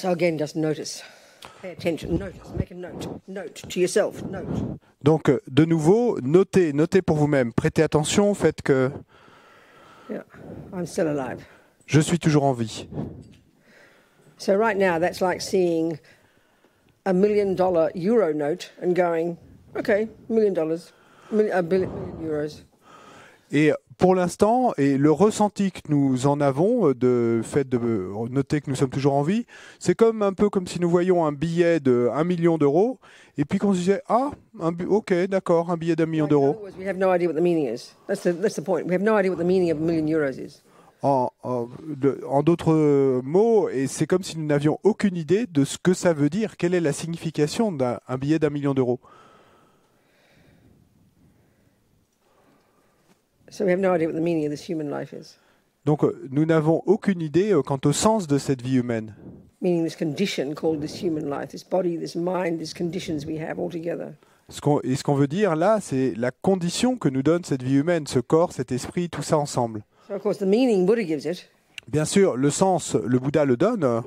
So again, just notice. Pay attention. Notice. Make a note. Note to yourself. Note. Donc, euh, de nouveau, notez, notez pour vous-même. Prêtez attention au fait que. Yeah, I'm still alive. Je suis toujours en vie. So right now, that's like seeing a million dollar euro note and going, okay, million dollars, a billion, euros. Et pour l'instant, et le ressenti que nous en avons euh, de fait de euh, noter que nous sommes toujours en vie, c'est comme un peu comme si nous voyions un billet de 1 million d'euros et puis qu'on se disait ah ok d'accord un billet d'un million d'euros. En, en d'autres euh, mots, et c'est comme si nous n'avions aucune idée de ce que ça veut dire, quelle est la signification d'un billet d'un million d'euros. Donc nous n'avons aucune idée euh, quant au sens de cette vie humaine. Ce qu'on, et ce qu'on veut dire là, c'est la condition que nous donne cette vie humaine, ce corps, cet esprit, tout ça ensemble. Bien sûr, le sens, le Bouddha le donne, euh,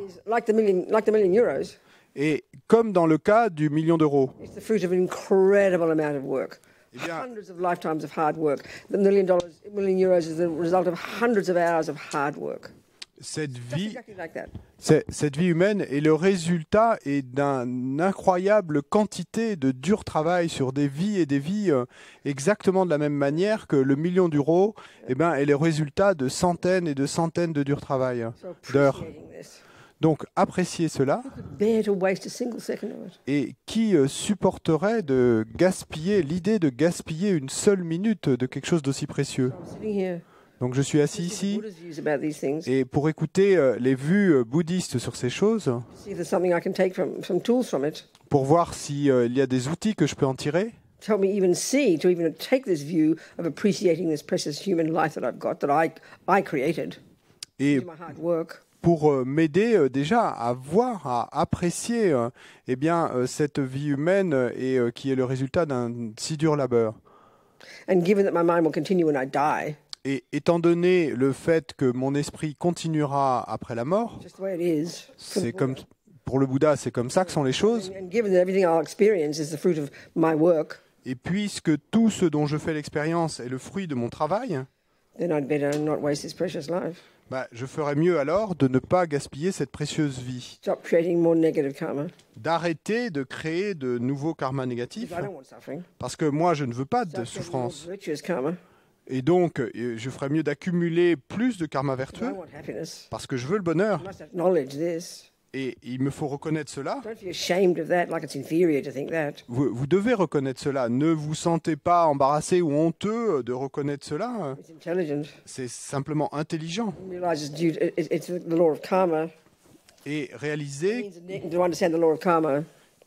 et comme dans le cas du million d'euros, cette vie, cette vie humaine est le résultat d'une incroyable quantité de dur travail sur des vies et des vies euh, exactement de la même manière que le million d'euros eh ben, est le résultat de centaines et de centaines de dur travail d'heures. Donc apprécier cela. Et qui euh, supporterait de gaspiller l'idée de gaspiller une seule minute de quelque chose d'aussi précieux Donc je suis assis ici et pour écouter euh, les vues euh, bouddhistes sur ces choses, pour voir s'il y a des outils que je peux en tirer. Et, pour euh, m'aider euh, déjà à voir, à apprécier euh, eh bien, cette vie humaine et qui est le résultat d'un si dur labeur. Et étant donné le fait que mon esprit continuera après la mort, c'est comme pour le Bouddha, c'est comme ça que sont les choses. Et puisque tout ce dont je fais l'expérience est le fruit de mon travail, bah, je ferais mieux alors de ne pas gaspiller cette précieuse vie. D'arrêter de créer de nouveaux karmas négatifs. Parce que moi, je ne veux pas de souffrance. Et donc, euh, je ferais mieux d'accumuler plus de karma vertueux. Parce que je veux le bonheur. Et il me faut reconnaître cela. Vous, devez reconnaître cela. Ne vous sentez pas embarrassé ou honteux de reconnaître cela. C'est simplement intelligent. Et réaliser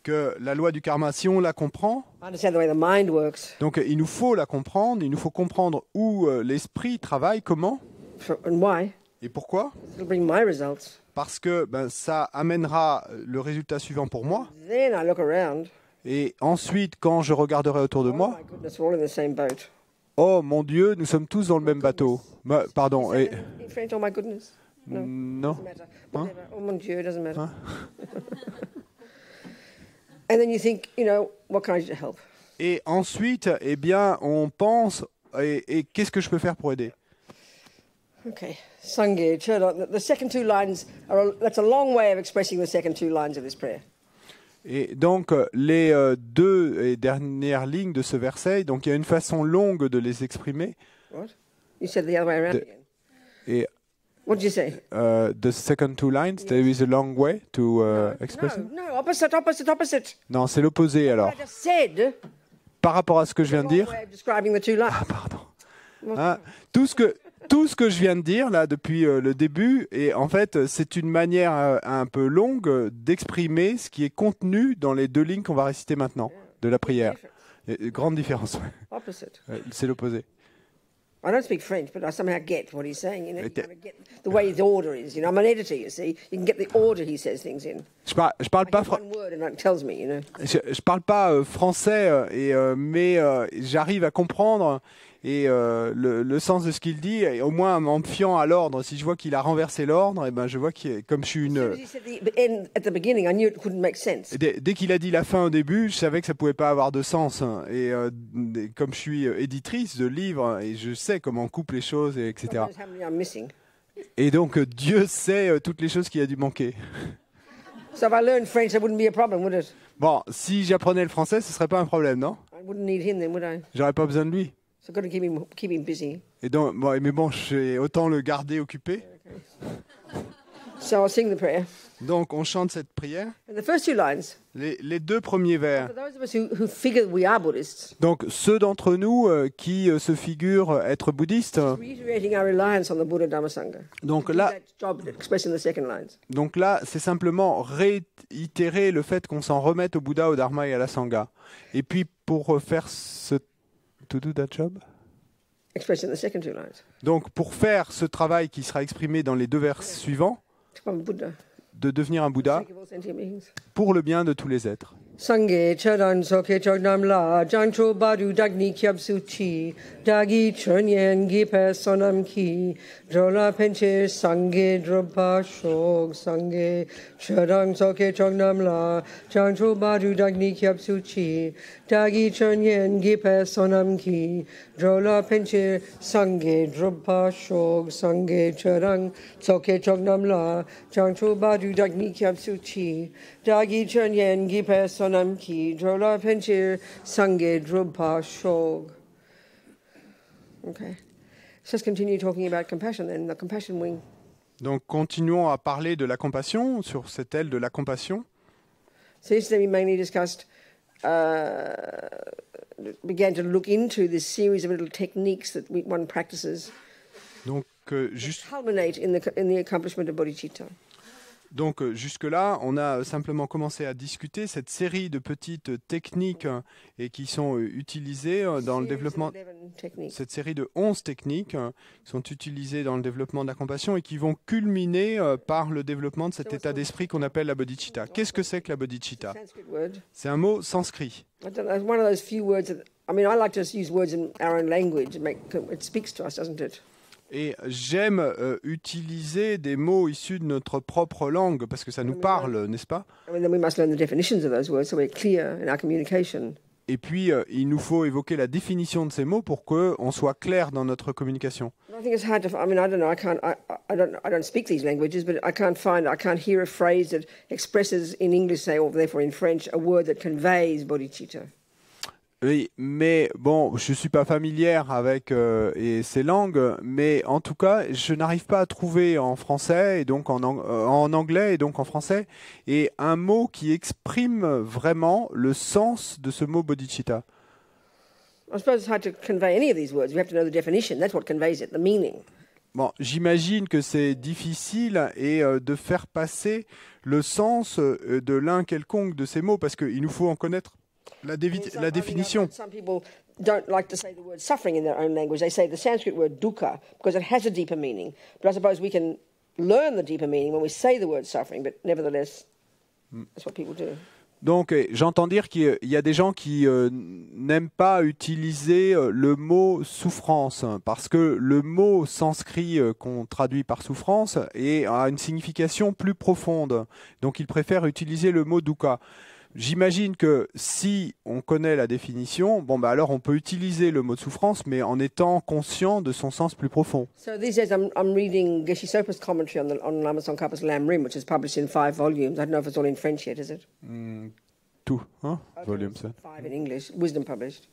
que la loi du karma, si on la comprend, donc il nous faut la comprendre, il nous faut comprendre où euh, l'esprit travaille, comment et pourquoi parce que ben, ça amènera euh, le résultat suivant pour moi. Et ensuite, quand je regarderai autour de oh moi, oh mon Dieu, nous sommes tous dans le même bateau. Oh bah, pardon. Et... Oh non. Hein? Oh mon Dieu, Et ensuite, eh bien, on pense, et, qu'est-ce que je peux faire pour aider? Sangeet, the second two lines are that's a long way of expressing the second two lines of this prayer. Et donc, euh, les euh, deux dernières lignes de ce verset, donc il y a une façon longue de les exprimer. What? You said the other way around. et What did you say? Uh, the second two lines, yes. there is a long way to uh, express. No, no, opposite, opposite, opposite. Non, c'est l'opposé alors. I just said, Par rapport à ce que je viens de dire. Ah, pardon. Hein, tout ce que tout ce que je viens de dire là depuis euh, le début et en fait euh, c'est une manière euh, un peu longue d'exprimer ce qui est contenu dans les deux lignes qu'on va réciter maintenant de la prière. Grande différence. C'est l'opposé. Je, ne parle pas français, et, mais j'arrive à comprendre et euh, le, sens de ce qu'il dit, au moins en fiant à l'ordre, si je vois qu'il a renversé l'ordre, et eh ben je vois que comme je suis une. Dès, qu'il a dit la fin au début, je savais que ça pouvait pas avoir de sens. Hein. Euh, et, comme je suis euh, éditrice de livres et je sais comment on coupe les choses, et etc. Et donc Dieu sait toutes les choses qu'il a dû manquer. Bon, si j'apprenais le français, ce serait pas un problème, non? J'aurais pas besoin de lui. Et donc, mais bon, autant le garder occupé. Donc, on chante cette prière. Les, deux premiers vers. Donc, ceux d'entre nous euh, qui euh, se figurent être bouddhistes. Donc là, donc là, c'est simplement réitérer le fait qu'on s'en remette au Bouddha, au Dharma et à la Sangha. Et puis, pour faire ce to do that job? the second two lines. Donc, pour faire ce travail qui sera exprimé dans les deux vers suivants, de devenir un Bouddha pour le bien de tous les êtres. Sange charan soke chognam la jantro baru dagni kyab suchi dagi chernyen gipe sonam ki drola penche sange droba shog sange charan soke chognam la jantro baru dagni kyab suchi dagi chernyen gipe sonam ki drola penche sange droba shog sange charan soke chognam la jantro baru dagni kyab suchi Dagi Chonyen Gipe Sonam Ki Drola Penchir Sange Drubpa Shog. Okay. So let's continue talking about compassion and the compassion wing. Donc continuons à parler de la compassion sur cette aile de la compassion. So yesterday we mainly discussed uh, began to look into this series of little techniques that we, one practices. Donc euh, juste culminate in the in the accomplishment of bodhicitta. Donc euh, jusque-là, on a euh, simplement commencé à discuter cette série de petites euh, techniques et qui sont utilisées dans le développement cette série de 11 techniques qui sont utilisées dans le développement de la compassion et qui vont culminer par le développement de cet état d'esprit qu'on appelle la bodhicitta. Qu'est-ce que c'est que la bodhicitta C'est un mot sanscrit. I mean, I like et j'aime euh, utiliser des mots issus de notre propre langue parce que ça nous ah, parle, n'est-ce pas Et puis, euh, il nous faut évoquer la définition de ces mots pour qu'on soit clair dans notre communication. Je pense qu'il est difficile. Je ne sais pas. Je ne parle pas ces langues, mais je ne peux pas trouver. entendre une phrase qui exprime en anglais, disons, ou donc en français, un mot qui transmet Bodhicitta. Oui, mais bon, je suis pas familière avec euh, et ces langues, mais en tout cas, je n'arrive pas à trouver en français et donc euh, en, anglais et donc en français et un mot qui exprime vraiment le sens de ce mot bodhicitta. Bon, j'imagine que c'est difficile et euh, de faire passer le sens de l'un quelconque de ces mots parce qu'il nous faut en connaître la, dévi la définition. don't like to say the word suffering in their own language. They say the Sanskrit word dukkha because it has a deeper meaning. But I suppose we can learn the deeper meaning when we say the word suffering, but nevertheless, mm. that's what people do. Donc, eh, j'entends dire qu'il y a des gens qui euh, n'aiment pas utiliser euh, le mot souffrance, hein, parce que le mot sanskrit euh, qu'on traduit par souffrance a une signification plus profonde. Donc, ils préfèrent utiliser le mot dukkha. J'imagine que si on connaît la définition, bon bah alors on peut utiliser le mot de souffrance, mais en étant conscient de son sens plus profond. So these days I'm, I'm reading Geshe-Sopa's commentary on, the, on Amazon Kappa's Lam Rim, which is published in five volumes. I don't know if it's all in French yet, is it? Mm, tout, hein? Okay, Volume, ça. Five in English, Wisdom published.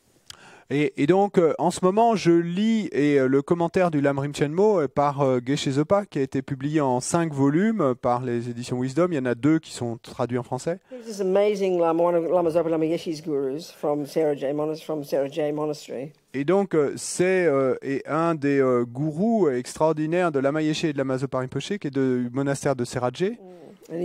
Et, donc, euh, en ce moment, je lis euh, le commentaire du Lamrim Chenmo euh, par Geshe Zopa, qui a été publié en cinq volumes par les éditions Wisdom. Il y en a deux qui sont traduits en français. Et donc, c'est un des gourous extraordinaires de Lama Yeshe et de Lama Zopa Rinpoche, qui est du monastère de Serajé. Mm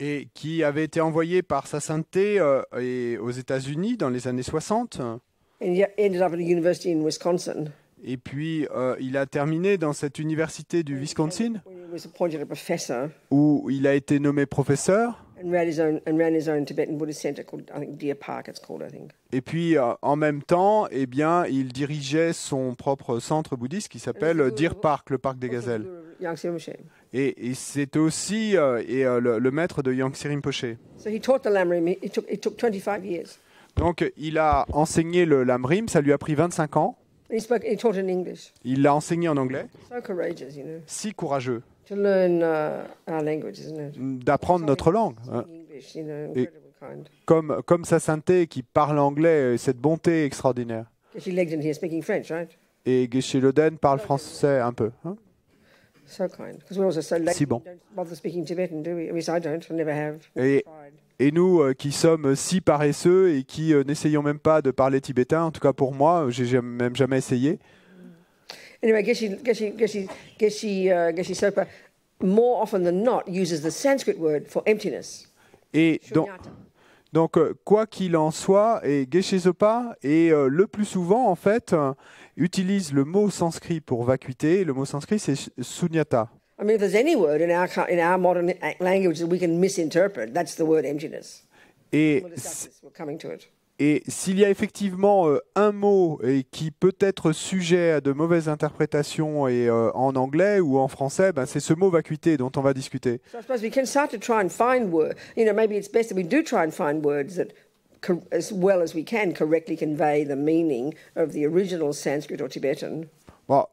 et qui avait été envoyé par sa sainteté euh, aux États-Unis dans les années 60. Et puis euh, il a terminé dans cette université du Wisconsin où il a été nommé professeur. Et puis euh, en même temps, eh bien, il dirigeait son propre centre bouddhiste qui s'appelle Deer Park, le parc des gazelles. Et, et c'est aussi euh, et, euh, le, maître de Yangtze Rinpoche. Donc il a enseigné le Lamrim, ça lui a pris 25 ans. Il l'a enseigné en anglais. Si courageux. Uh, D'apprendre notre langue. Hein. comme, comme sa sainteté qui parle anglais, euh, cette bonté extraordinaire. Et Geshe Loden parle français un peu. Hein si bon. Et, nous euh, qui sommes si paresseux et qui euh, n'essayons même pas de parler tibétain, en tout cas pour moi, j'ai même jamais essayé. Et donc, donc euh, quoi qu'il en soit, et Geshe Zopa est le plus souvent, en fait, utilise le mot sanskrit pour vacuité. Le mot sanskrit, c'est sunyata. Et, s'il y a effectivement euh, un mot qui peut être sujet à de mauvaises interprétations et, euh, en anglais ou en français, ben, c'est ce mot vacuité dont on va discuter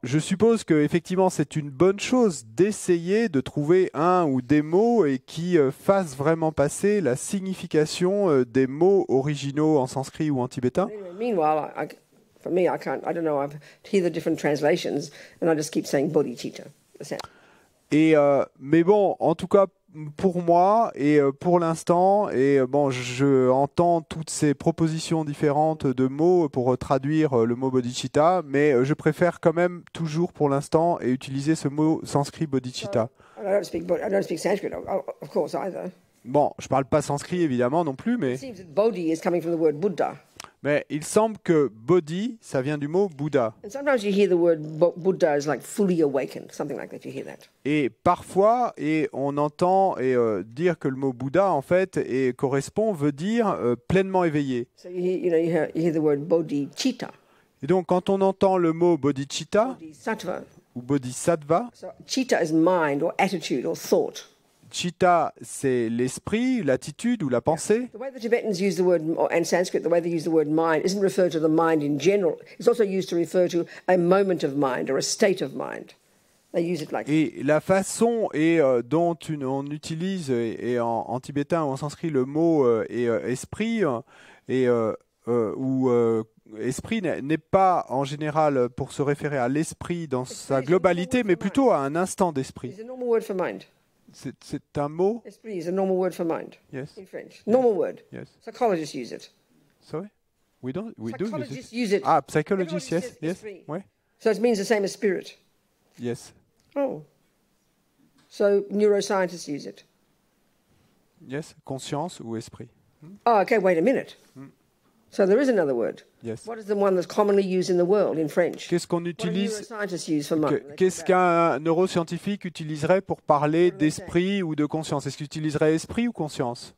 je suppose que effectivement c'est une bonne chose d'essayer de trouver un ou des mots et qui euh, fassent vraiment passer la signification euh, des mots originaux en sanskrit ou en tibétain. Et euh, mais bon, en tout cas pour moi et euh, pour l'instant, et euh, bon, je entends toutes ces propositions différentes de mots pour euh, traduire le mot bodhicitta, mais je préfère quand même toujours pour l'instant et utiliser ce mot sanskrit bodhicitta. Bon, je parle pas sanskrit évidemment non plus, mais. Mais il semble que Bodhi, ça vient du mot Bouddha. Et parfois, et on entend et, euh, dire que le mot Bouddha, en fait, et correspond, veut dire euh, pleinement éveillé. Et donc, quand on entend le mot bodhicitta, ou bodhisattva, mind attitude thought. Chitta, c'est l'esprit, l'attitude ou la pensée. The way the Tibetans use the word, and Sanskrit, the way they use the word mind isn't referred to the mind in general. It's also used to refer to a moment of mind or a state of mind. They use it like et la façon et, euh, dont une, on utilise, et, et en, en, tibétain ou en sanskrit, le mot euh, et, euh, esprit euh, et, euh, euh, ou esprit n'est pas en général pour se référer à l'esprit dans sa globalité, mais plutôt à un instant d'esprit. C'est un mot. Esprit is a normal word for mind. Yes. In French, normal yes. word. Yes. Psychologists use it. Sorry, we don't. We do use it. use it. Ah, psychologists. Yes. Yes. Ouais. So it means the same as spirit. Yes. Oh. So neuroscientists use it. Yes, conscience ou esprit. Oh. okay. Wait a minute. Hmm. So there is another word. Yes. What is the one that's commonly used in the world in French? Qu'est-ce qu'on utilise Qu'est-ce qu'un neuroscientifique utiliserait pour parler d'esprit ou de conscience Est-ce qu'il utiliserait esprit ou conscience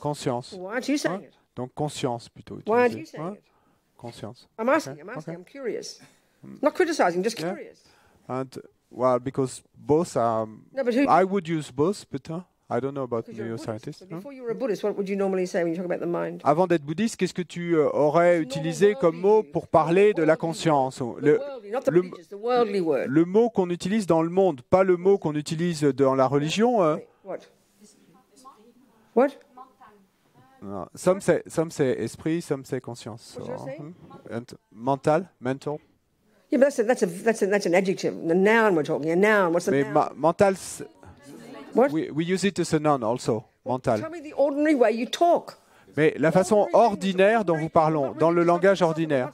Conscience. conscience. Hein? Donc conscience plutôt. Utilisé. Hein? Conscience. I'm asking. I'm asking. I'm curious. Hmm. Not criticizing, just curious. Yeah. And well, because both are. No, but who... I would use both, but. Uh, I don't know about neuroscientists. Avant d'être bouddhiste, qu'est-ce que tu euh, aurais utilisé comme mot pour parler de la conscience le, le, le mot qu'on utilise dans le monde, pas le mot qu'on utilise dans la religion. Euh. What? Non. Some say, some say esprit, some say conscience. So, hmm? mental, mental. Yeah, but that's a, that's a, that's an adjective. The noun we're talking. A noun. What's the Mais noun? mental. What? We, we use it as a noun also, mental. Tell me the ordinary way you talk. Mais la façon ordinaire dont vous parlons, dans le langage ordinaire,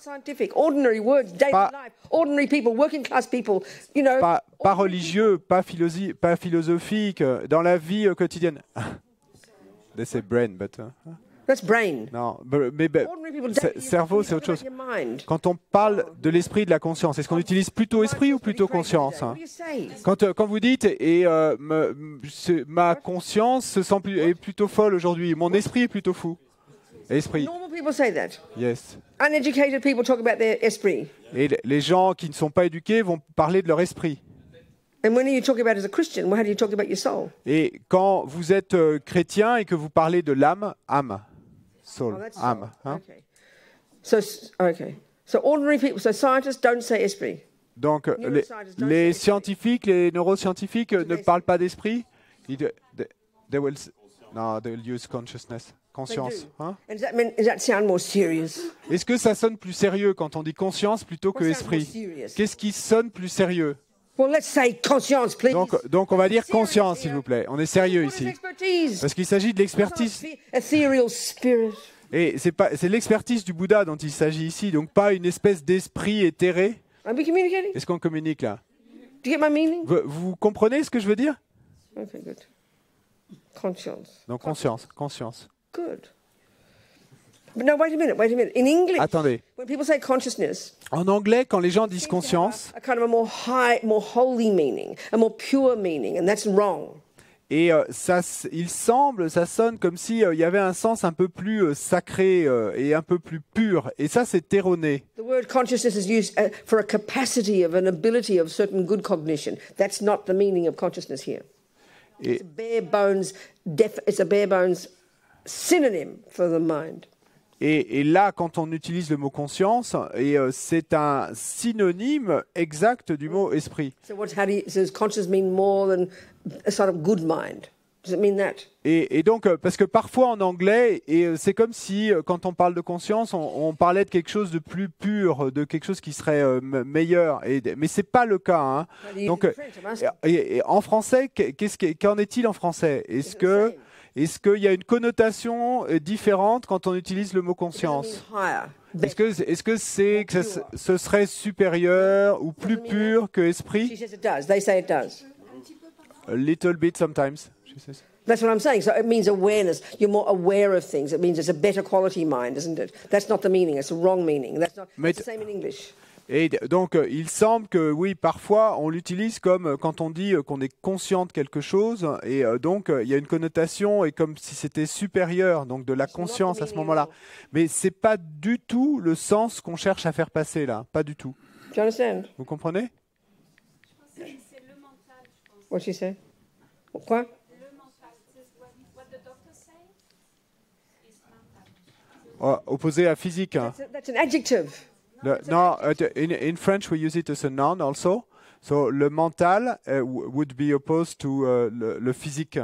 pas, pas, pas religieux, pas, philosi, pas philosophique, euh, dans la vie euh, quotidienne. They say brain, but... Uh, non, mais, cerveau, c'est autre chose. Quand on parle de l'esprit de la conscience, est-ce qu'on utilise plutôt esprit ou plutôt conscience hein? euh, quand, vous dites et euh, ma conscience se sent est plutôt folle aujourd'hui, mon esprit est plutôt fou. Esprit. Yes. Et les gens qui ne sont pas éduqués vont parler de leur esprit. Et quand vous êtes euh, chrétien et que vous parlez de l'âme, âme soul, âme. Oh, so, ordinary people, so don't say esprit. Donc les, scientifiques, les neuroscientifiques euh, ne parlent pas d'esprit. Ils, they, will, no, use consciousness conscience. Hein? Est-ce que ça sonne plus sérieux quand on dit conscience plutôt que esprit Qu'est-ce qui sonne plus sérieux conscience, Donc, donc, on va dire conscience, s'il vous plaît. On est sérieux ici. Parce qu'il s'agit de l'expertise. Et c'est l'expertise du Bouddha dont il s'agit ici, donc pas une espèce d'esprit éthéré. Est-ce qu'on communique là vous, comprenez ce que je veux dire Conscience. Donc conscience, conscience. No, wait a minute, wait a minute. In English, Attendez. When people say consciousness, en anglais, quand les gens disent conscience, a kind of a more high, more holy meaning, a more pure meaning, and that's wrong. Et euh, ça, il semble, ça sonne comme si euh, il y avait un sens un peu plus euh, sacré et un peu plus pur. Et ça, c'est erroné. The word consciousness is used uh, for a capacity of an ability of certain good cognition. That's not the meaning of consciousness here. Et... It's bare bones. Def, it's a bare bones synonym for the mind. Et, là, quand on utilise le mot conscience, et euh, c'est un synonyme exact du mot esprit. Et, et donc, euh, parce que parfois en anglais, et euh, c'est comme si quand on parle de conscience, on, parlait de quelque chose de plus pur, de quelque chose qui serait meilleur. Mais mais c'est pas le cas. Hein. Donc, en français, qu'en est-il en français Est-ce que est-ce qu'il y a une connotation euh, différente quand on utilise le mot conscience Est-ce que c'est -ce que, ce serait supérieur ou plus pur que esprit A little bit sometimes. She says. That's what I'm saying. So it means awareness. You're more aware of things. It means it's a better quality mind, isn't it? That's not the meaning. It's the wrong meaning. That's not the same in English. Et donc, euh, il semble que oui, parfois, on l'utilise comme euh, quand on dit euh, qu'on est conscient de quelque chose, et donc il y a une connotation et comme si c'était supérieur, donc de la conscience à ce moment-là. Mais c'est pas du tout le sens qu'on cherche à faire passer là, pas du tout. Vous comprenez Je le mental. Je Pourquoi Le mental. Oh, opposé à physique. Hein. Le, non, uh, in, in French we use it as a noun also. So le mental uh, would be opposed to uh, le, le, physique.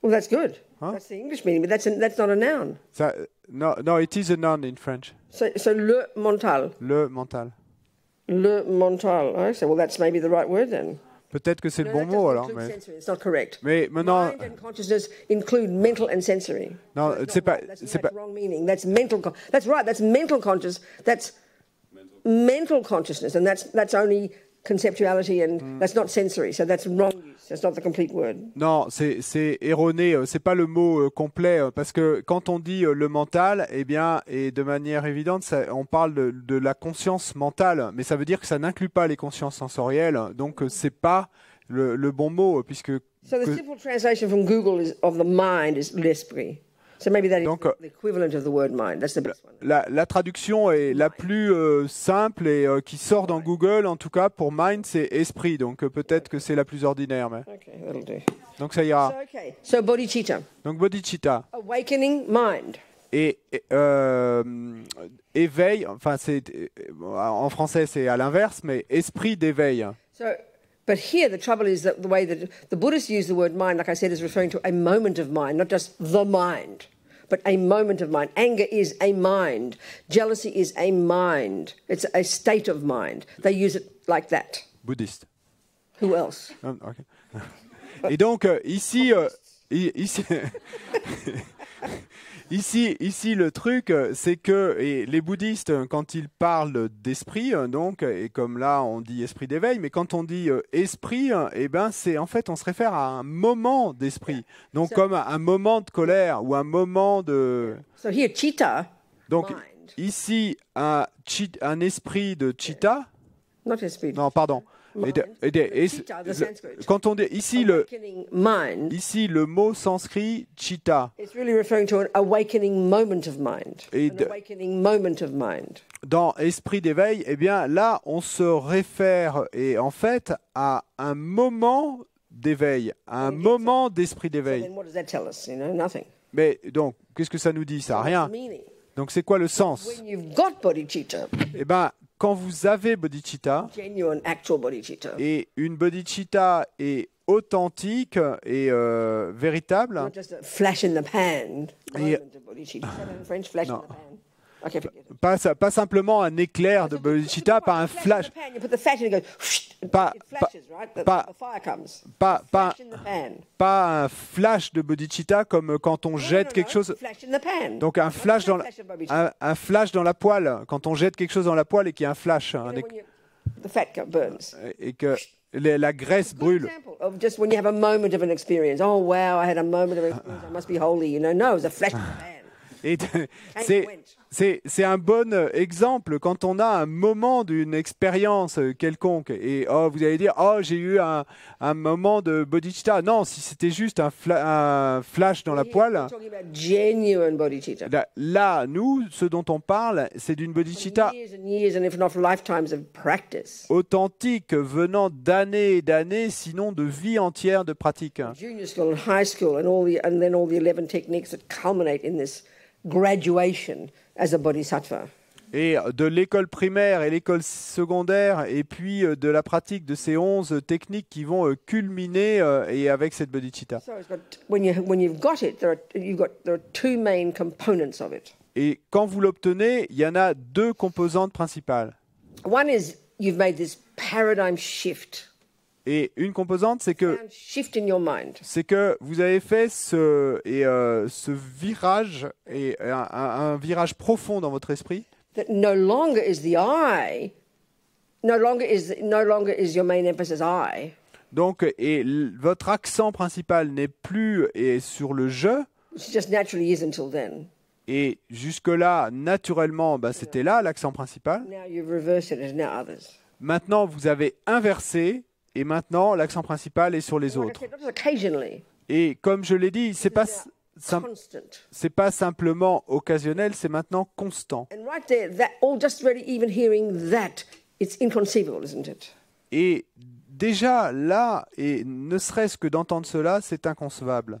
Well, that's good. Huh? That's the English meaning, but that's, a, that's not a noun. no, no, it is a noun in French. So, so le mental. Le mental. Le mental. I say, well, that's maybe the right word then. Peut-être que c'est le bon mot alors. Mais, mais maintenant. Non, c'est pas. C'est pas. That's mental. That's right. That's mental consciousness. That's mental consciousness, and that's that's only non, c'est c'est erroné. Euh, c'est pas le mot euh, complet euh, parce que quand on dit le mental, eh bien et de manière évidente, on parle de, la conscience mentale, mais ça veut dire que ça n'inclut pas les consciences sensorielles. Donc c'est pas le, bon mot puisque. simple translation Google of the mind l'esprit. Donc, la, la traduction est la plus euh, simple et euh, qui sort dans Google, en tout cas pour mind, c'est esprit. Donc, euh, peut-être que c'est la plus ordinaire. Mais... Donc, ça ira. Donc, bodhicitta. Awakening mind et euh, éveil, enfin c'est en français c'est à l'inverse, mais esprit d'éveil. So, but here the trouble is that the way that the Buddhists use the word mind, like I said, is referring to a moment of mind, not just the mind. but a moment of mind. Anger is a mind. Jealousy is a mind. It's a state of mind. They use it like that. Buddhist. Who else? Um, okay. Et donc, euh, ici, euh, ici Ici, ici, le truc, euh, c'est que les bouddhistes, euh, quand ils parlent d'esprit, euh, donc, et comme là on dit esprit d'éveil, mais quand on dit esprit, eh ben, c'est en fait, on se réfère à un moment d'esprit, donc comme un moment de colère ou un moment de. Donc ici, un, esprit de chitta. non, pardon. Et, quand on dit ici le, ici le mot sanskrit chitta dans esprit d'éveil, eh bien là on se réfère et en fait à un moment d'éveil, à un moment d'esprit d'éveil. Mais donc qu'est-ce que ça nous dit ça Rien. Donc c'est quoi le sens quand vous avez bodhicitta, et une bodhicitta est authentique et euh, véritable. Flash in the pan pas, pas, simplement un éclair de bodhicitta, pas un flash. Pas, pas, pas, pas un flash de bodhicitta comme quand on jette quelque chose. Donc un flash dans la, un, un flash dans la poêle. Quand on jette quelque chose dans la poêle et qu'il y a un flash. Un euh, et que la graisse brûle. Just when you have a moment of an experience. Oh wow, I had a moment of experience. I must be holy. You know, no, it was a flash. c'est un bon euh, exemple quand on a un moment d'une expérience euh, quelconque et oh, vous allez dire oh j'ai eu un, moment de bodhicitta. Non, si c'était juste un, flash dans la poêle. Là, nous, ce dont on parle, c'est d'une bodhicitta authentique venant d'années et d'années, sinon de vie entière de pratique graduation as a bodhisattva. Et de l'école primaire et l'école secondaire, et puis euh, de la pratique de ces onze techniques qui vont euh, culminer euh, et avec cette bodhicitta. Et quand vous l'obtenez, il y en a deux composantes principales. One is you've made this paradigm shift. Et une composante, c'est que, c'est que vous avez fait ce, et, euh, ce virage, et un, virage profond dans votre esprit. Donc, et votre accent principal n'est plus et sur le je. Et jusque-là, naturellement, bah, c'était là l'accent principal. Maintenant, vous avez inversé et maintenant, l'accent principal est sur les autres. Et comme je l'ai dit, c'est pas pas simplement occasionnel, c'est maintenant constant. Et déjà là, et ne serait-ce que d'entendre cela, c'est inconcevable.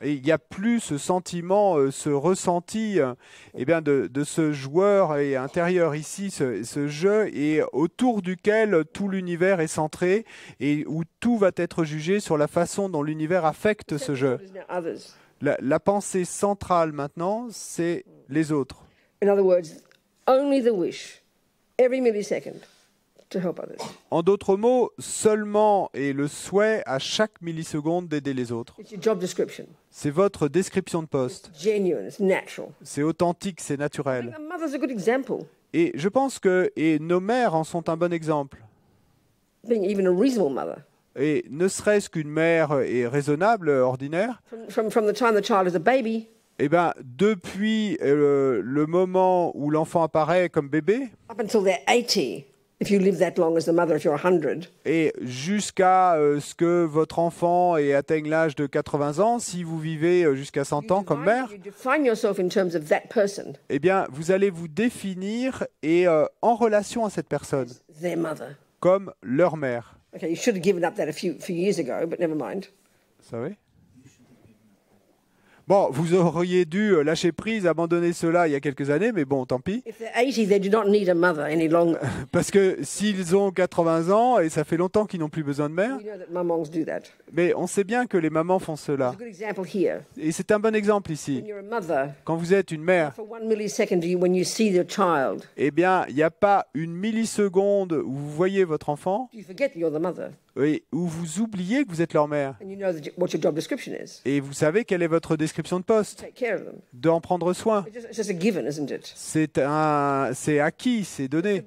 et il n'y a plus ce sentiment, euh, ce ressenti euh, eh bien de, ce joueur intérieur ici, ce, jeu, et autour duquel tout l'univers est centré et où tout va être jugé sur la façon dont l'univers affecte ce jeu. La, pensée centrale maintenant, c'est les autres. En d'autres mots, seulement et le souhait à chaque milliseconde d'aider les autres. C'est votre description de poste. C'est authentique, c'est naturel. Et je pense que et nos mères en sont un bon exemple. Et ne serait-ce qu'une mère est raisonnable, ordinaire. Eh bien, depuis euh, le moment où l'enfant apparaît comme bébé, et jusqu'à euh, ce que votre enfant atteigne l'âge de 80 ans, si vous vivez euh, jusqu'à 100 ans comme mère, eh bien, vous allez vous définir et euh, en relation à cette personne, comme leur mère. Bon, vous auriez dû euh, lâcher prise, abandonner cela il y a quelques années, mais bon, tant pis. Parce que s'ils ont 80 ans, et ça fait longtemps qu'ils n'ont plus besoin de mère, mais on sait bien que les mamans font cela. Et c'est un bon exemple ici. Quand vous êtes une mère, eh bien, il n'y a pas une milliseconde où vous voyez votre enfant, oui, ou vous oubliez que vous êtes leur mère. Et vous savez quelle est votre description de poste. D'en prendre soin. C'est un, c'est acquis, c'est donné.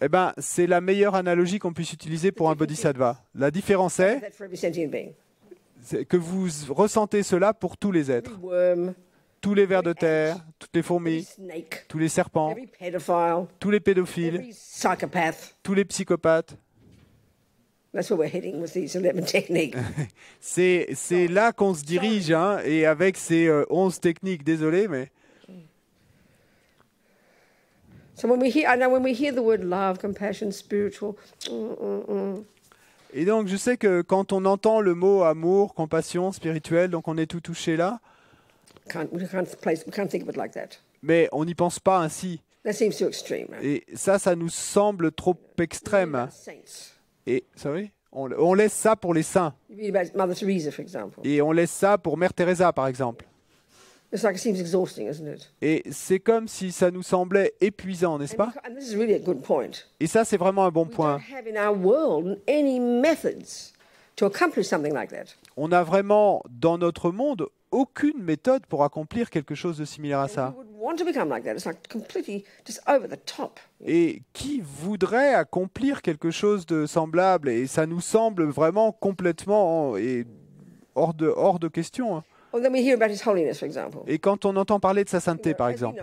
Eh ben, c'est la meilleure analogie qu'on puisse utiliser pour un bodhisattva. La différence est que vous ressentez cela pour tous les êtres. Tous les vers de terre, toutes les fourmis, tous les serpents, tous les pédophiles, tous les psychopathes, c'est là qu'on se dirige, hein, et avec ces euh, onze 11 techniques, désolé, mais. Et donc, je sais que quand on entend le mot amour, compassion, spirituel, donc on est tout touché là. Mais on n'y pense pas ainsi. Et ça, ça nous semble trop extrême. Et ça on, laisse ça pour les saints. Et on laisse ça pour Mère Teresa, par exemple. Et c'est comme si ça nous semblait épuisant, n'est-ce pas Et ça, c'est vraiment un bon point. On a vraiment dans notre monde aucune méthode pour accomplir quelque chose de similaire à ça. Et qui voudrait accomplir quelque chose de semblable Et ça nous semble vraiment complètement et hors, de, hors de question. Hein. Et quand on entend parler de sa sainteté, par exemple,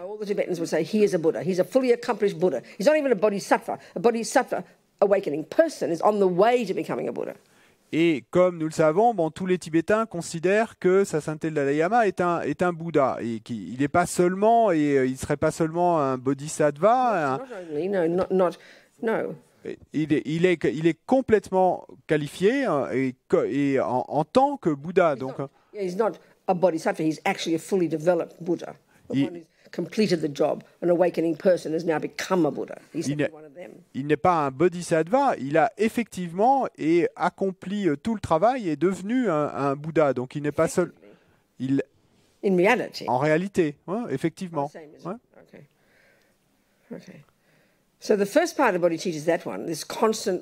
et comme nous le savons, bon, tous les Tibétains considèrent que sa sainteté le Dalai Lama est un, est un Bouddha et qu'il n'est pas seulement et euh, il serait pas seulement un bodhisattva. Il, est, il est, complètement qualifié euh, et, et en, tant que Bouddha. Donc, hein completed the job. An awakening person has now become a Buddha. He's il one of them. Il n'est pas un bodhisattva, il a effectivement et accompli euh, tout le travail et est devenu un, un Bouddha. Donc il n'est pas seul. Il In En réalité, hein, oh, ouais, effectivement. Ouais. Okay. So the first part of the bodhicitta is that one, this constant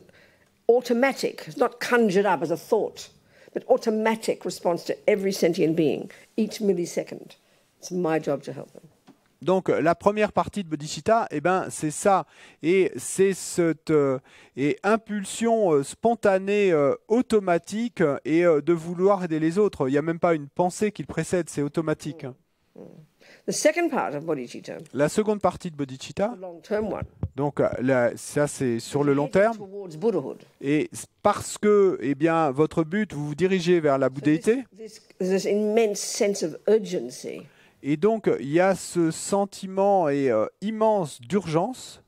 automatic, it's not conjured up as a thought, but automatic response to every sentient being, each millisecond. It's my job to help them. Donc euh, la première partie de bodhicitta, eh ben, c'est ça. Et c'est cette euh, impulsion euh, spontanée, automatique, et de vouloir aider les autres. Il n'y a même pas une pensée qui le précède, c'est automatique. Mm. Mm. La seconde partie de Bodhicitta, donc ça c'est sur le long terme, et parce que eh bien, votre but, vous vous dirigez vers la bouddhéité, et donc, il y a ce sentiment euh, immense d'urgence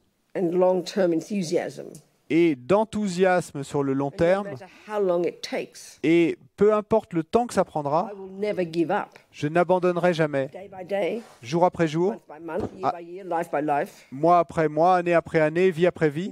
et d'enthousiasme sur le long terme. Et peu importe le temps que ça prendra, je n'abandonnerai jamais, jour après jour, mois après mois, année après année, vie après vie.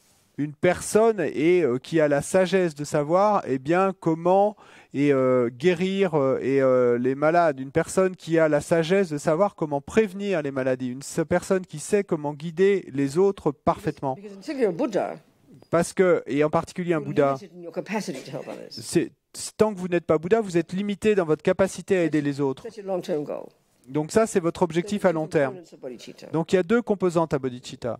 une personne euh, qui a la sagesse de savoir eh comment euh, guérir euh, les malades une personne qui a la sagesse de savoir comment prévenir les maladies une personne qui sait comment guider les autres parfaitement parce que et en particulier un Bouddha c'est tant que vous n'êtes pas Bouddha vous êtes limité dans votre capacité à aider les autres donc ça c'est votre objectif à long terme donc il y a deux composantes à bodhicitta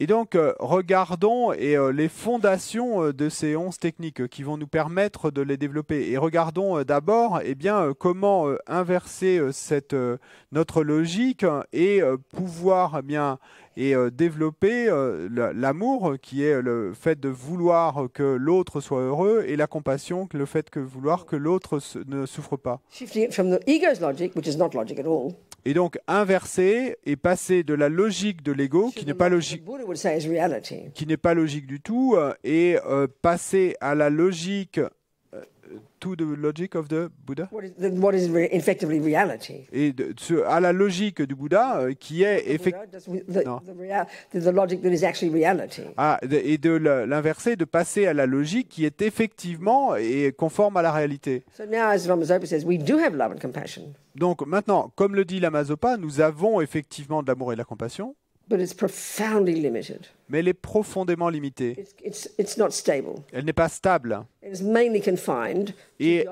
Et donc, euh, regardons euh, les fondations euh, de ces 11 techniques qui vont nous permettre de les développer. Et regardons d'abord eh bien, comment inverser notre logique et pouvoir eh bien, et développer l'amour qui est le fait de vouloir que l'autre soit heureux et la compassion le fait de vouloir que l'autre ne souffre pas et donc inverser et passer de la logique de l'ego, qui n'est pas logique, qui n'est pas logique du tout, euh, et euh, passer à la logique to logic of the Buddha à la logique du Bouddha euh, qui est effectivement. Ah, et de l'inverser, de passer à la logique qui est effectivement et conforme à la réalité. Donc maintenant, comme le dit Lama Zopa, nous avons effectivement de l'amour et de la compassion. Mais elle est profondément limitée. Elle n'est pas stable. Et,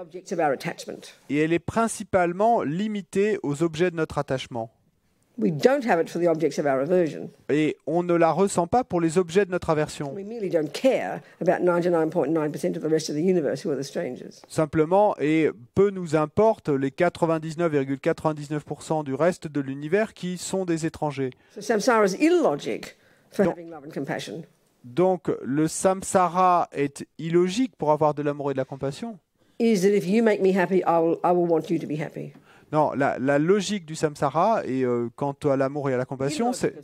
elle est principalement limitée aux objets de notre attachement. We don't have it for the objects of our aversion. Et on ne la ressent pas pour les objets de notre aversion. We don't care about 99.9% of the rest of the universe who are the strangers. Simplement, et peu nous importe les 99,99% ,99 du reste de l'univers qui sont des étrangers. So samsara is illogic for donc, having love and compassion. Donc le samsara est illogique pour avoir de l'amour et de la compassion. Is that if you make me happy, I will, I will want you to be happy. Non, la, la, logique du samsara, et euh, quant à l'amour et à la compassion, c'est.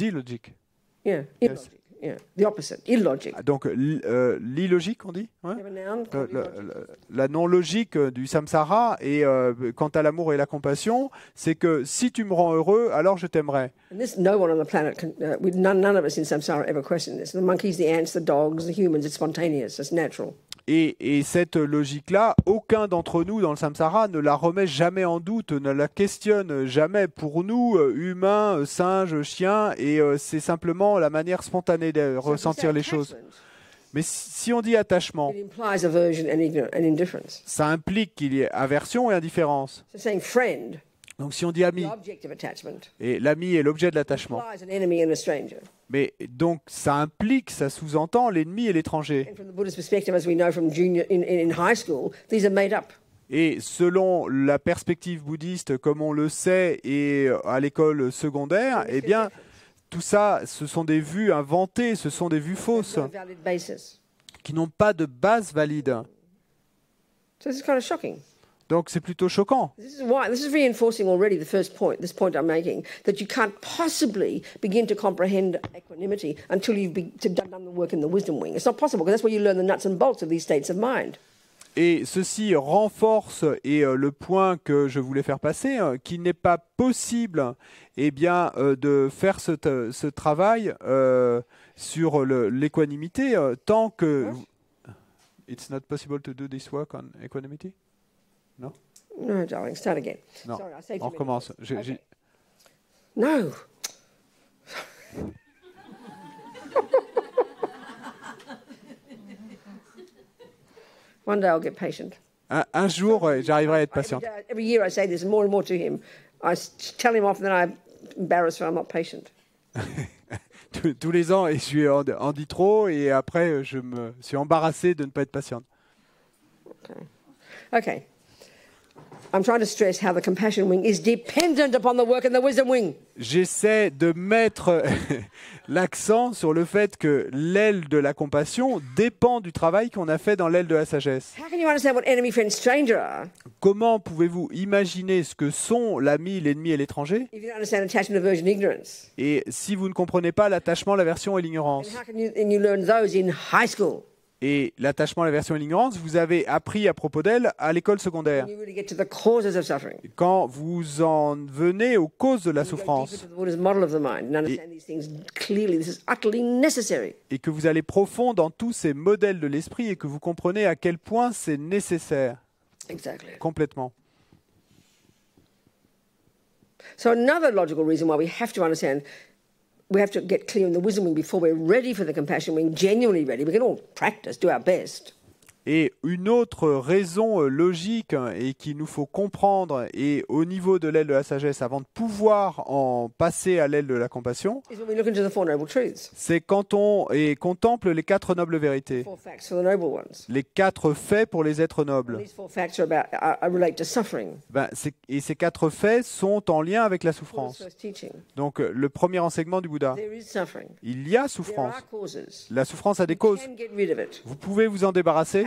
illogique. Yeah, yes. yeah, the opposite, illogic. Ah, donc euh, l'illogique, on dit ouais? Euh, la, non-logique euh, du samsara, et euh, quant à l'amour et la compassion, c'est que si tu me rends heureux, alors je t'aimerai. No one on the planet, can, uh, none, none of us in samsara ever question this. The monkeys, the ants, the dogs, the humans, it's spontaneous, it's natural. Et, cette logique-là, aucun d'entre nous dans le samsara ne la remet jamais en doute, ne la questionne jamais. Pour nous, euh, humains, euh, singes, chiens, et euh, c'est simplement la manière spontanée de ressentir les choses. Mais si on dit attachement, ça implique qu'il y ait aversion et indifférence. Donc si on dit ami, et l'ami est l'objet de l'attachement, mais donc ça implique, ça sous-entend l'ennemi et l'étranger. Et selon la perspective bouddhiste, comme on le sait, et euh, à l'école secondaire, eh bien, tout ça, ce sont des vues inventées, ce sont des vues fausses, qui n'ont pas de base valide. Donc c'est plutôt choquant. This is why this is reinforcing already the first point, this point I'm making, that you can't possibly begin to comprehend equanimity until you've be, done the work in the wisdom wing. It's not possible because that's where you learn the nuts and bolts of these states of mind. Et ceci renforce et euh, le point que je voulais faire passer, euh, qu'il n'est pas possible, eh bien, euh, de faire ce, ce travail euh, sur l'équanimité euh, tant que. It's not possible to do this work on equanimity. No? No, darling, start again. No. Sorry, I On recommence. Je, okay. No. One day I'll get patient. Un, un jour, euh, j'arriverai à être patiente. Every, uh, every year I say this more and more to him. I tell him off that I'm embarrassed when I'm not patient. tous, les ans et je suis en, en, dis trop et après euh, je me suis embarrassée de ne pas être patiente. Okay. Okay. J'essaie de mettre l'accent sur le fait que l'aile de la compassion dépend du travail qu'on a fait dans l'aile de la sagesse. Comment pouvez-vous imaginer ce que sont l'ami, l'ennemi et l'étranger Et si vous ne comprenez pas l'attachement, l'aversion et l'ignorance et l'attachement à la version l'ignorance, vous avez appris à propos d'elle à l'école secondaire. Quand vous en venez aux causes de la souffrance et, que vous allez profond dans tous ces modèles de l'esprit et que vous comprenez à quel point c'est nécessaire. Complètement. another logical reason why we have to understand we have to get clear in the wisdom wing before we're ready for the compassion wing, genuinely ready. We can all practice, do our best. Et une autre raison euh, logique hein, et qu'il nous faut comprendre, et au niveau de l'aile de la sagesse, avant de pouvoir en passer à l'aile de la compassion, c'est quand on contemple les quatre nobles vérités, les quatre faits pour les êtres nobles. Uh, uh, ben, et ces quatre faits sont en lien avec la souffrance. Donc euh, le premier enseignement du Bouddha, il y a souffrance. La souffrance a des causes. Vous pouvez vous en débarrasser.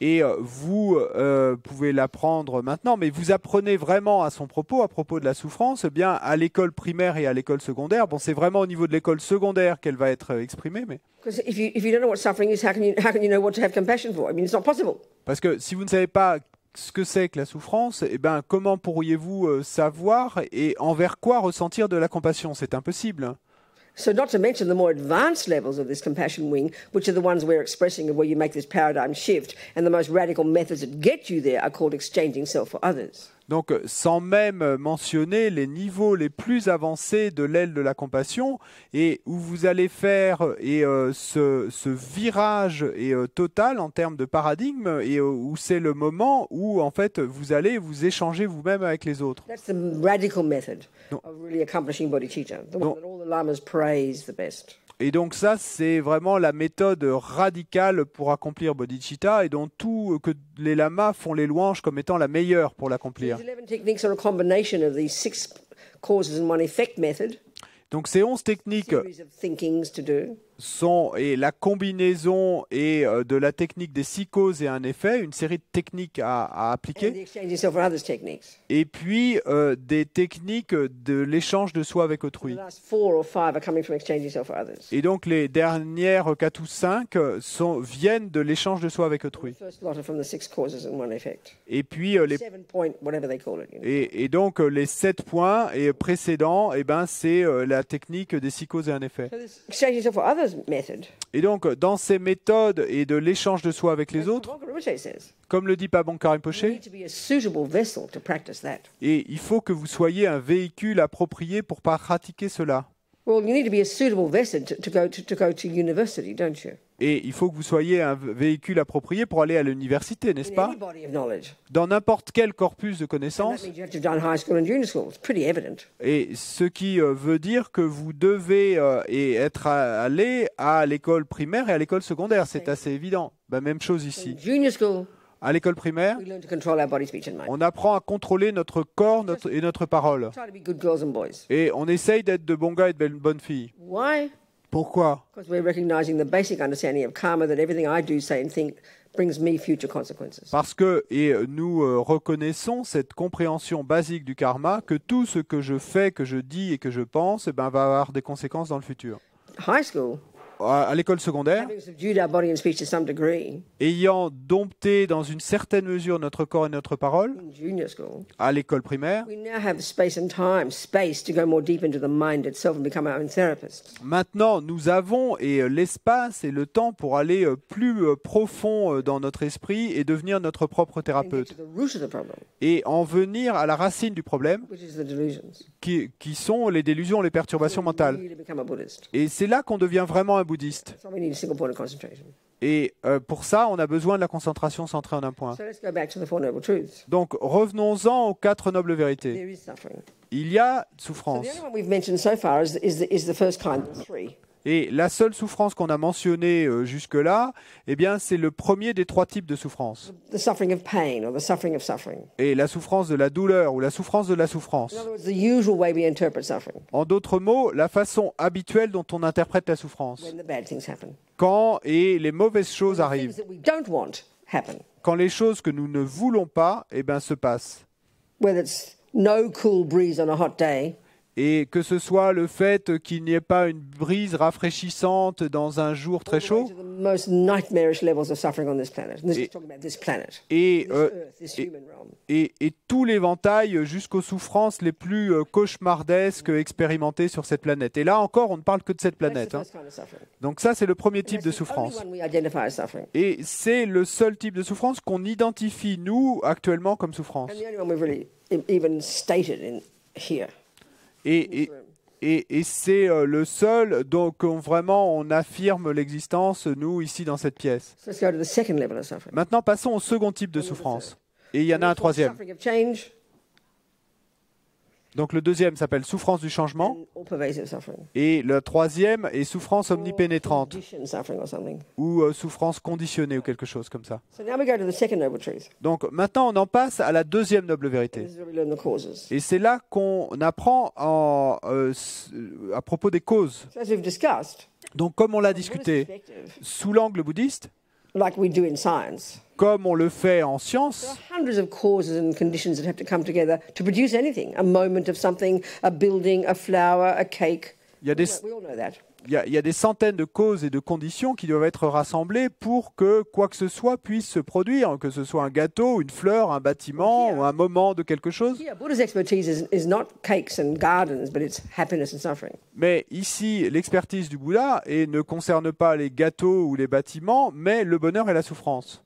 Et euh, vous euh, pouvez l'apprendre maintenant, mais vous apprenez vraiment à son propos, à propos de la souffrance, eh bien à l'école primaire et à l'école secondaire. c'est vraiment au niveau de l'école secondaire qu'elle va être euh, exprimée, mais. Parce que si vous ne savez pas ce que c'est que la souffrance, eh comment pourriez-vous savoir et envers quoi ressentir de la compassion C'est impossible. Hein. So, not to mention the more advanced levels of this compassion wing, which are the ones we're expressing of where you make this paradigm shift, and the most radical methods that get you there are called exchanging self for others. Donc, euh, sans même euh, mentionner les niveaux les plus avancés de l'aile de la compassion, et où vous allez faire euh, et, ce, ce, virage et, total en termes de paradigme, et où c'est le moment où, en fait, vous allez vous échanger vous-même avec les autres. Et donc ça, c'est vraiment la méthode radicale pour accomplir bodhicitta et dont tout euh, que les lamas font les louanges comme étant la meilleure pour l'accomplir. Donc c'est 11 techniques sont et la combinaison et euh, de la technique des six causes et un effet, une série de techniques à, appliquer. Et puis euh, des techniques de l'échange de soi avec autrui. Et donc les dernières quatre ou cinq euh, sont, viennent de l'échange de soi avec autrui. Et puis les et, donc les sept points et précédents, et eh ben c'est la technique des six causes et un effet. Et donc, dans ces méthodes et de l'échange de soi avec les autres, comme le dit Pabon Karim et il faut que vous soyez un véhicule approprié pour pratiquer cela. Et il faut que vous soyez un véhicule approprié pour aller à l'université, n'est-ce pas Dans n'importe quel corpus de connaissances. Et ce qui euh, veut dire que vous devez euh, et être allé à l'école primaire et à l'école secondaire, c'est assez évident. Bah, même chose ici. À l'école primaire, on apprend à contrôler notre corps notre, et notre parole. Et on essaye d'être de bons gars et de bonnes filles. Pourquoi Parce que et euh, nous euh, reconnaissons cette compréhension basique du karma que tout ce que je fais, que je dis et que je pense, eh ben, va avoir des conséquences dans le futur à l'école secondaire, ayant dompté dans une certaine mesure notre corps et notre parole, à l'école primaire, maintenant nous avons et euh, l'espace et le temps pour aller euh, plus euh, profond dans notre esprit et devenir notre propre thérapeute, et en venir à la racine du problème, qui, qui sont les délusions, les perturbations mentales. Et c'est là qu'on devient vraiment un bouddhiste. Et euh, pour ça, on a besoin de la concentration centrée en un point. Donc revenons-en aux quatre nobles vérités. Il y a souffrance. Et la seule souffrance qu'on a mentionnée euh, jusque-là, eh bien, c'est le premier des trois types de souffrance. Et la souffrance de la douleur ou la souffrance de la souffrance. En d'autres mots, la façon habituelle dont on interprète la souffrance. Quand et les mauvaises choses arrivent. Quand les choses que nous ne voulons pas, eh bien, se passent. No cool breeze on a hot day. Et que ce soit le fait qu'il n'y ait pas une brise rafraîchissante dans un jour très chaud. Euh, et, et, tout l'éventail jusqu'aux souffrances les plus euh, cauchemardesques mm. expérimentées sur cette planète. Et là encore, on ne parle que de cette planète. Hein. Donc ça, c'est le premier type de souffrance. Et c'est le seul type de souffrance qu'on identifie, nous, actuellement, comme souffrance et, et c'est euh, le seul dont vraiment on affirme l'existence nous ici dans cette pièce. Maintenant passons au second type de souffrance et il y en a un troisième. Donc le deuxième s'appelle Souffrance du changement. Et le troisième est Souffrance omnipénétrante. Ou euh, Souffrance conditionnée ou quelque chose comme ça. Donc maintenant on en passe à la deuxième noble vérité. Et c'est là qu'on apprend euh, à propos des causes. Donc comme on l'a discuté, sous l'angle bouddhiste, comme on le fait en science. Il y a des centaines de causes et de conditions qui doivent être rassemblées pour que quoi que ce soit puisse se produire, que ce soit un gâteau, une fleur, un bâtiment ou un moment de quelque chose. Mais ici, l'expertise du Bouddha et ne concerne pas les gâteaux ou les bâtiments, mais le bonheur et la souffrance.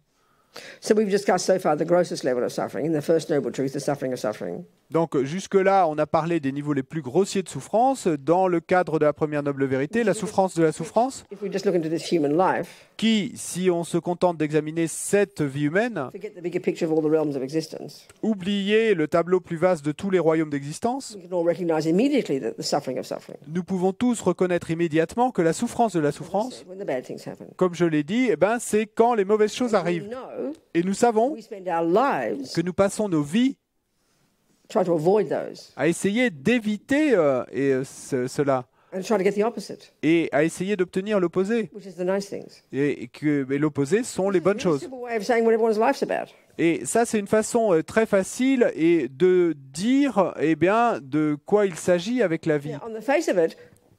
So we've discussed so far the grossest level of suffering, and the first noble truth, the suffering of suffering. Donc jusque-là, on a parlé des niveaux les plus grossiers de souffrance. Dans le cadre de la première noble vérité, la souffrance de la souffrance, qui, si on se contente d'examiner cette vie humaine, oublier le tableau plus vaste de tous les royaumes d'existence, nous pouvons tous reconnaître immédiatement que la souffrance de la souffrance, comme je l'ai dit, eh ben, c'est quand les mauvaises choses arrivent. Et nous savons que nous passons nos vies à essayer d'éviter euh, et, euh, cela et à essayer d'obtenir l'opposé. Et, que l'opposé sont les bonnes choses. Et ça, c'est une façon euh, très facile et de dire eh bien, de quoi il s'agit avec la vie.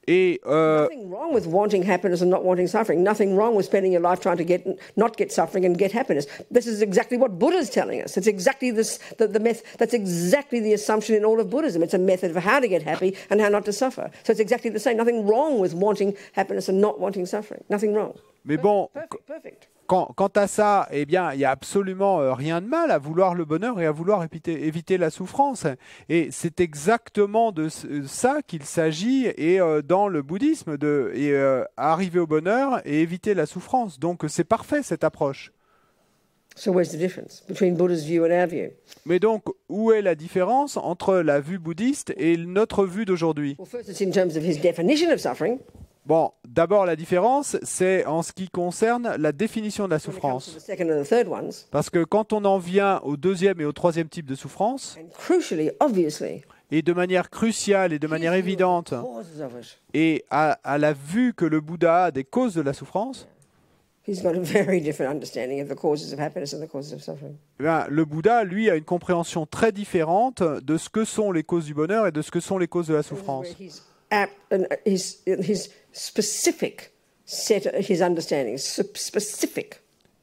Uh, Nothing wrong with wanting happiness and not wanting suffering. Nothing wrong with spending your life trying to get not get suffering and get happiness. This is exactly what Buddha's telling us. It's exactly the, the myth. That's exactly the assumption in all of Buddhism. It's a method of how to get happy and how not to suffer. So it's exactly the same. Nothing wrong with wanting happiness and not wanting suffering. Nothing wrong. Mais bon, perfect, perfect. quant à ça, eh bien, il n'y a absolument euh, rien de mal à vouloir le bonheur et à vouloir éviter, la souffrance. Et c'est exactement de euh, ça qu'il s'agit et euh, dans le bouddhisme de et, arriver au bonheur et éviter la souffrance. Donc c'est parfait cette approche. Mais donc, où est la différence entre la vue bouddhiste et notre vue d'aujourd'hui Bon, d'abord la différence, c'est en ce qui concerne la définition de la souffrance. Parce que quand on en vient au deuxième et au troisième type de souffrance, et de manière cruciale et de manière évidente, et à, la vue que le Bouddha a des causes de la souffrance, le Bouddha, lui, a une compréhension très différente de ce que sont les causes du bonheur et de ce que sont les causes de la souffrance.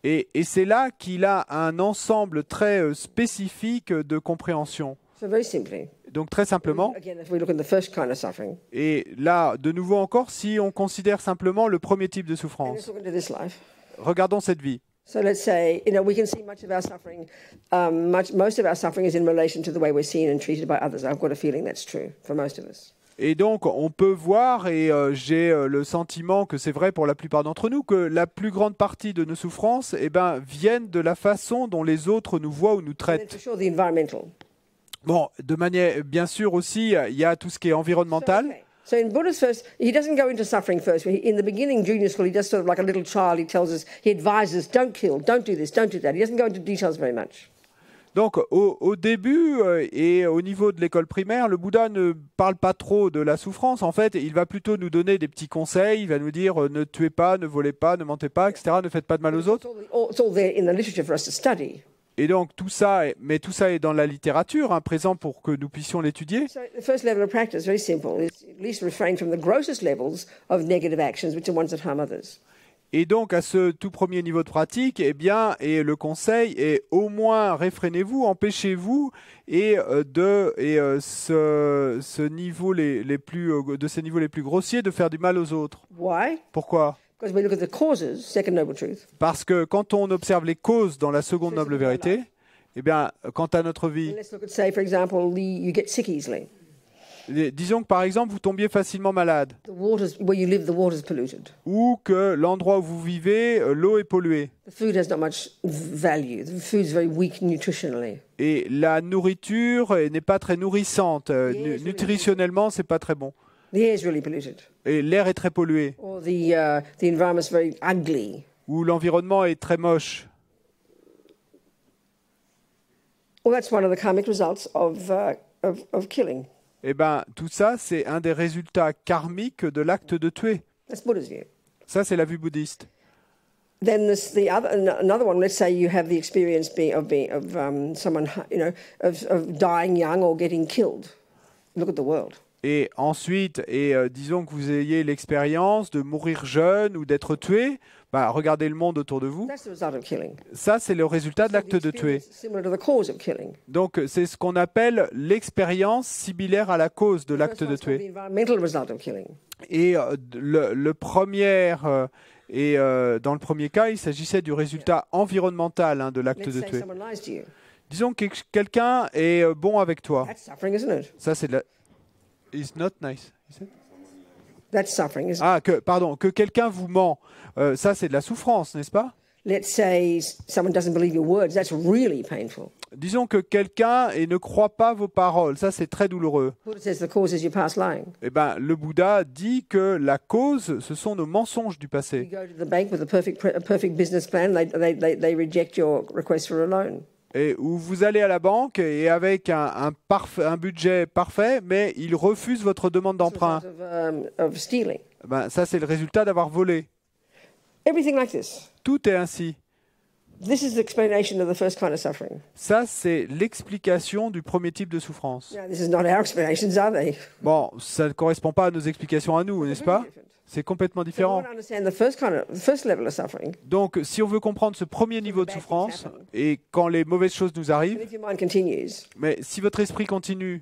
Et, c'est là qu'il a un ensemble très euh, spécifique de compréhension. donc très simplement, et là, de nouveau encore, si on considère simplement le premier type de souffrance, regardons cette vie. So let's say, you know, we can see much of our suffering, um, much, most of our suffering is in relation to the way we're seen and treated by others. I've got a feeling that's true for most of us. Et donc, on peut voir, et euh, j'ai euh, le sentiment que c'est vrai pour la plupart d'entre nous, que la plus grande partie de nos souffrances eh ben, viennent de la façon dont les autres nous voient ou nous traitent. Bon, de manière, bien sûr aussi, il y a tout ce qui est environnemental. So in Buddha's first, he doesn't go into suffering first. In the beginning, junior school, he does sort of like a little child. He tells us, he advises, don't kill, don't do this, don't do that. He doesn't go into details very much. Donc au, début euh, et au niveau de l'école primaire, le Bouddha ne parle pas trop de la souffrance. En fait, il va plutôt nous donner des petits conseils. Il va nous dire euh, ne tuez pas, ne volez pas, ne mentez pas, etc. Ne faites pas de mal aux autres. Et donc tout ça, mais tout ça est dans la littérature, hein, présent pour que nous puissions l'étudier. Et donc, à ce tout premier niveau de pratique, eh bien, et le conseil est au moins réfrénez-vous, empêchez-vous et euh, de et euh, ce, niveau les, les plus euh, de ces niveaux les plus grossiers de faire du mal aux autres. Pourquoi? Parce que quand on observe les causes dans la seconde noble vérité, eh bien, quant à notre vie. Disons que par exemple, vous tombiez facilement malade. Ou que l'endroit où vous vivez, euh, l'eau est polluée. Et la nourriture n'est pas très nourrissante. Euh, nutritionnellement, ce n'est pas très bon. Et l'air est très pollué. Uh, Ou l'environnement est très moche. Well, that's one of the karmic results of, uh, of, of killing eh ben, tout ça, c'est un des résultats karmiques de l'acte de tuer. Ça, c'est la vue bouddhiste. Then the other, another one. Let's say you have the experience being, of being of um, someone, you know, of, of dying young or getting killed. Look at the world. Et ensuite, et euh, disons que vous ayez l'expérience de mourir jeune ou d'être tué. Bah, regardez le monde autour de vous. Ça, c'est le résultat de l'acte de tuer. Donc, c'est ce qu'on appelle l'expérience similaire à la cause de l'acte de tuer. Et euh, le, premier, euh, et euh, dans le premier cas, il s'agissait du résultat environnemental hein, de l'acte de tuer. Disons que quelqu'un est bon avec toi. Ça, c'est de la... not nice, Ah, pardon, que quelqu'un vous ment. Euh, ça, c'est de la souffrance, n'est-ce pas Disons que quelqu'un ne croit pas vos paroles, ça c'est très douloureux. Eh ben, le Bouddha dit que la cause, ce sont nos mensonges du passé. Et où vous allez à la banque et avec un, un budget parfait, mais ils refusent votre demande d'emprunt. Um, eh ben, ça c'est le résultat d'avoir volé. Tout est ainsi. This is the explanation of the first kind of suffering. Ça, c'est l'explication du premier type de souffrance. Yeah, this is not our explanations, Bon, ça ne correspond pas à nos explications à nous, n'est-ce pas C'est complètement différent. Donc, si on veut comprendre ce premier niveau de souffrance, et quand les mauvaises choses nous arrivent, mais si votre esprit continue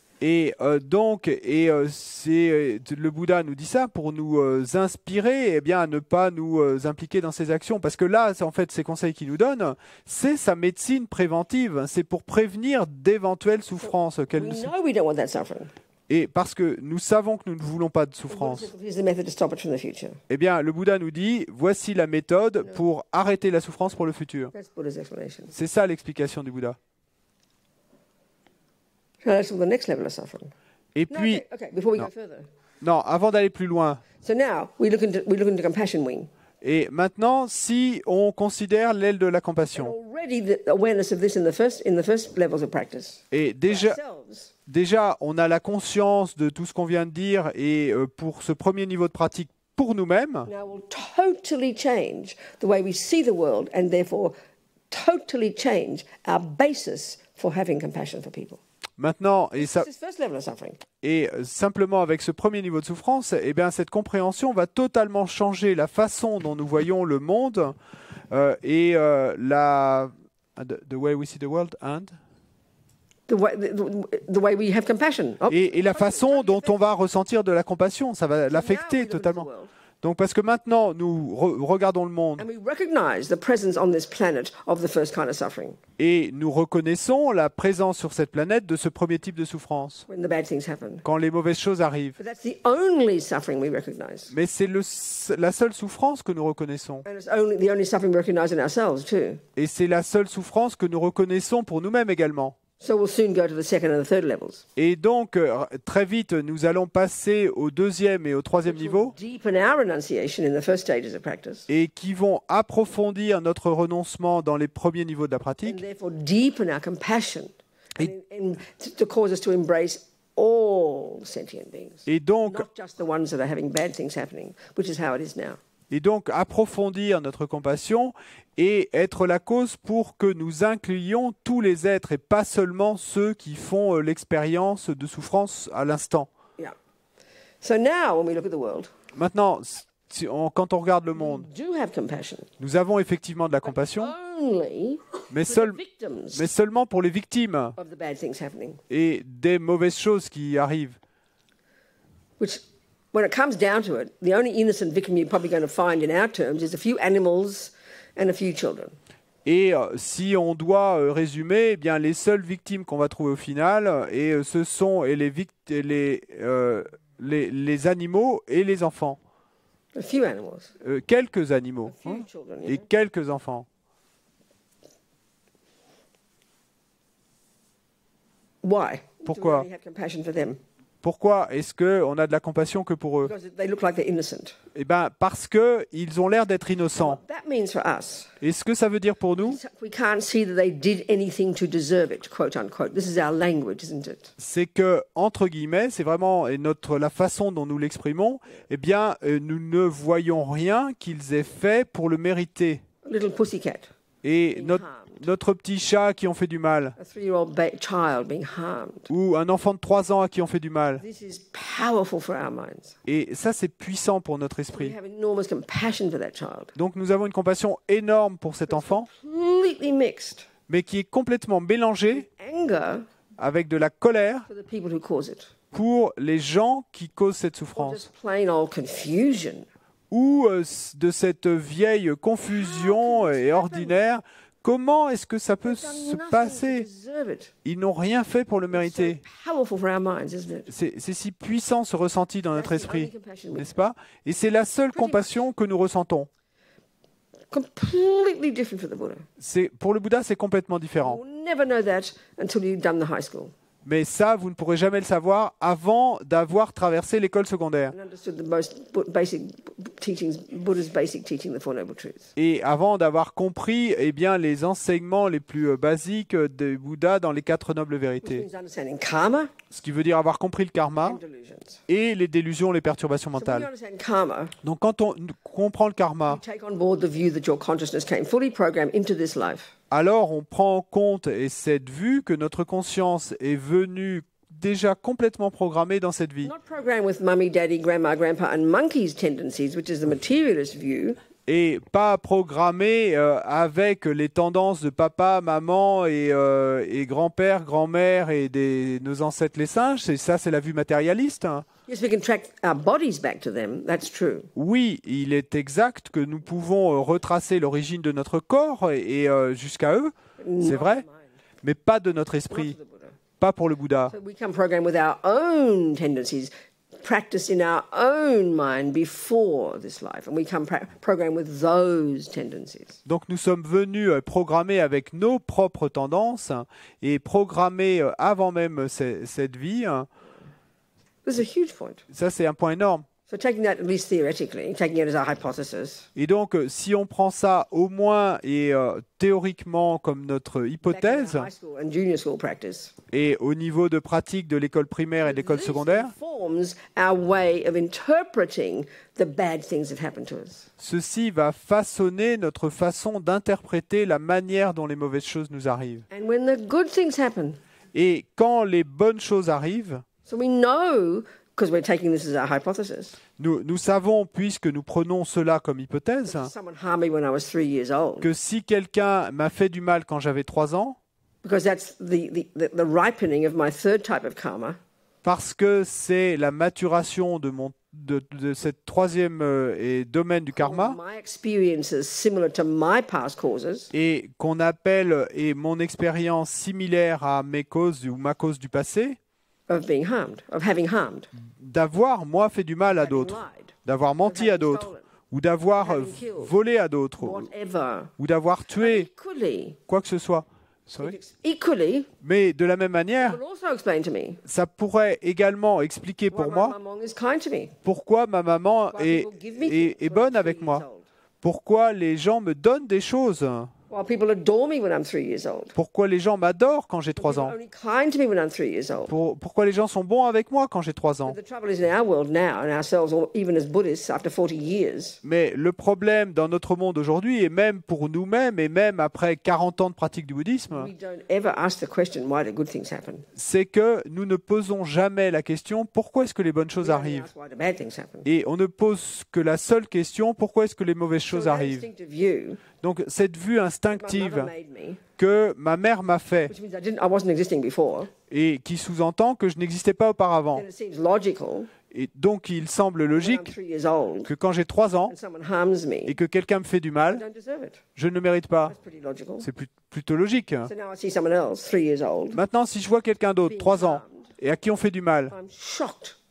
Et euh, donc, et euh, c'est euh, le Bouddha nous dit ça pour nous inspirer, eh bien, à ne pas nous impliquer dans ses actions, parce que là, en fait, ces conseils qu'il nous donne, c'est sa médecine préventive, c'est pour prévenir d'éventuelles souffrances. We don't want that suffering. Et parce que nous savons que nous ne voulons pas de souffrance, eh bien, le Bouddha nous dit, voici la méthode pour arrêter la souffrance pour le futur. C'est ça l'explication du Bouddha. So the next level of suffering. Et no, puis, okay, okay, before we non. Go further. non, avant d'aller plus loin. So now we look into, we look into compassion wing. Et maintenant, si on considère l'aile de la compassion, et déjà, déjà, on a la conscience de tout ce qu'on vient de dire, et euh, pour ce premier niveau de pratique pour nous-mêmes, totally change our basis for having compassion for people. Maintenant, et, euh, simplement avec ce premier niveau de souffrance, eh bien, cette compréhension va totalement changer la façon dont nous voyons le monde euh, et euh, la uh, the way we see the world and et, et la façon dont on va ressentir de la compassion, ça va l'affecter totalement. Donc parce que maintenant nous regardons le monde et nous reconnaissons la présence sur cette planète de ce premier type de souffrance quand les mauvaises choses arrivent. Mais c'est la seule souffrance que nous reconnaissons. Et c'est la seule souffrance que nous reconnaissons pour nous-mêmes également. Et donc, euh, très vite, nous allons passer au deuxième et au troisième niveau et qui vont approfondir notre renoncement dans les premiers niveaux de la pratique et, et donc, et donc approfondir notre compassion et être la cause pour que nous incluions tous les êtres et pas seulement ceux qui font euh, l'expérience de souffrance à l'instant. Maintenant, quand on regarde le monde, nous avons effectivement de la compassion, mais, mais seulement pour les victimes et des mauvaises choses qui arrivent when it comes down to it, the only innocent victim you're probably going to find in our terms is a few animals and a few children. Et euh, si on doit euh, résumer, eh bien les seules victimes qu'on va trouver au final, et euh, ce sont et les, les, euh, les, les, animaux et les enfants. A few animals. Euh, quelques animaux a few hein, children, et quelques enfants. Why? Pourquoi? Do we have compassion for them? Pourquoi est-ce qu'on a de la compassion que pour eux Eh bien, parce qu'ils ont l'air d'être innocents. Et ce que ça veut dire pour nous C'est que, entre guillemets, c'est vraiment notre, la façon dont nous l'exprimons, eh bien, euh, nous ne voyons rien qu'ils aient fait pour le mériter. Et notre notre petit chat qui ont fait du mal. Ou un enfant de 3 ans à qui ont fait du mal. Et ça, c'est puissant pour notre esprit. Donc nous avons une compassion énorme pour cet enfant, mais qui est complètement mélangée avec de la colère pour les gens qui causent cette souffrance ou euh, de cette vieille confusion et ordinaire Comment est-ce que ça peut se passer Ils n'ont rien fait pour le mériter. C'est si puissant ce ressenti dans notre esprit, n'est-ce pas Et c'est la seule compassion que nous ressentons. Pour le Bouddha, c'est complètement différent. Mais ça, vous ne pourrez jamais le savoir avant d'avoir traversé l'école secondaire. Et avant d'avoir compris eh bien, les enseignements les plus euh, basiques de Bouddha dans les quatre nobles vérités. Ce qui veut dire avoir compris le karma et les délusions, les perturbations mentales. Donc quand on comprend le karma, alors on prend en compte, et cette vue, que notre conscience est venue déjà complètement programmée dans cette vie. Et pas programmée euh, avec les tendances de papa, maman et, euh, et grand-père, grand-mère et des, nos ancêtres les singes. Et ça, c'est la vue matérialiste. Hein. Oui, il est exact que nous pouvons euh, retracer l'origine de notre corps et, euh, jusqu'à eux, c'est vrai, mais pas de notre esprit, pas pour le Bouddha. Donc nous sommes venus euh, programmer avec nos propres tendances et programmer avant même cette vie hein, ça, c'est un point énorme. Et donc, euh, si on prend ça au moins et euh, théoriquement comme notre hypothèse, et au niveau de pratique de l'école primaire et de l'école secondaire, ceci va façonner notre façon d'interpréter la manière dont les mauvaises choses nous arrivent. Et quand les bonnes choses arrivent, nous, savons, puisque nous prenons cela comme hypothèse, que si quelqu'un m'a fait du mal quand j'avais trois ans, parce que c'est la maturation de, mon, de, de cette troisième euh, et domaine du karma, et qu'on appelle et mon expérience similaire à mes causes ou ma cause du passé, D'avoir, moi, fait du mal à d'autres, d'avoir menti à d'autres, ou d'avoir euh, volé à d'autres, ou d'avoir tué quoi que ce soit. Mais de la même manière, ça pourrait également expliquer pour moi pourquoi ma maman est bonne avec moi, pourquoi les gens me donnent des choses. Pourquoi les gens m'adorent quand j'ai 3 ans Pourquoi les gens sont bons avec moi quand j'ai 3 ans Mais le problème dans notre monde aujourd'hui, et même pour nous-mêmes, et même après 40 ans de pratique du bouddhisme, c'est que nous ne posons jamais la question pourquoi est-ce que les bonnes choses arrivent Et on ne pose que la seule question pourquoi est-ce que les mauvaises choses arrivent donc cette vue instinctive que ma mère m'a fait et qui sous-entend que je n'existais pas auparavant. Et donc il semble logique que quand j'ai trois ans et que quelqu'un me fait du mal, je ne le mérite pas. C'est plutôt logique. Hein. Maintenant, si je vois quelqu'un d'autre, trois ans, et à qui on fait du mal,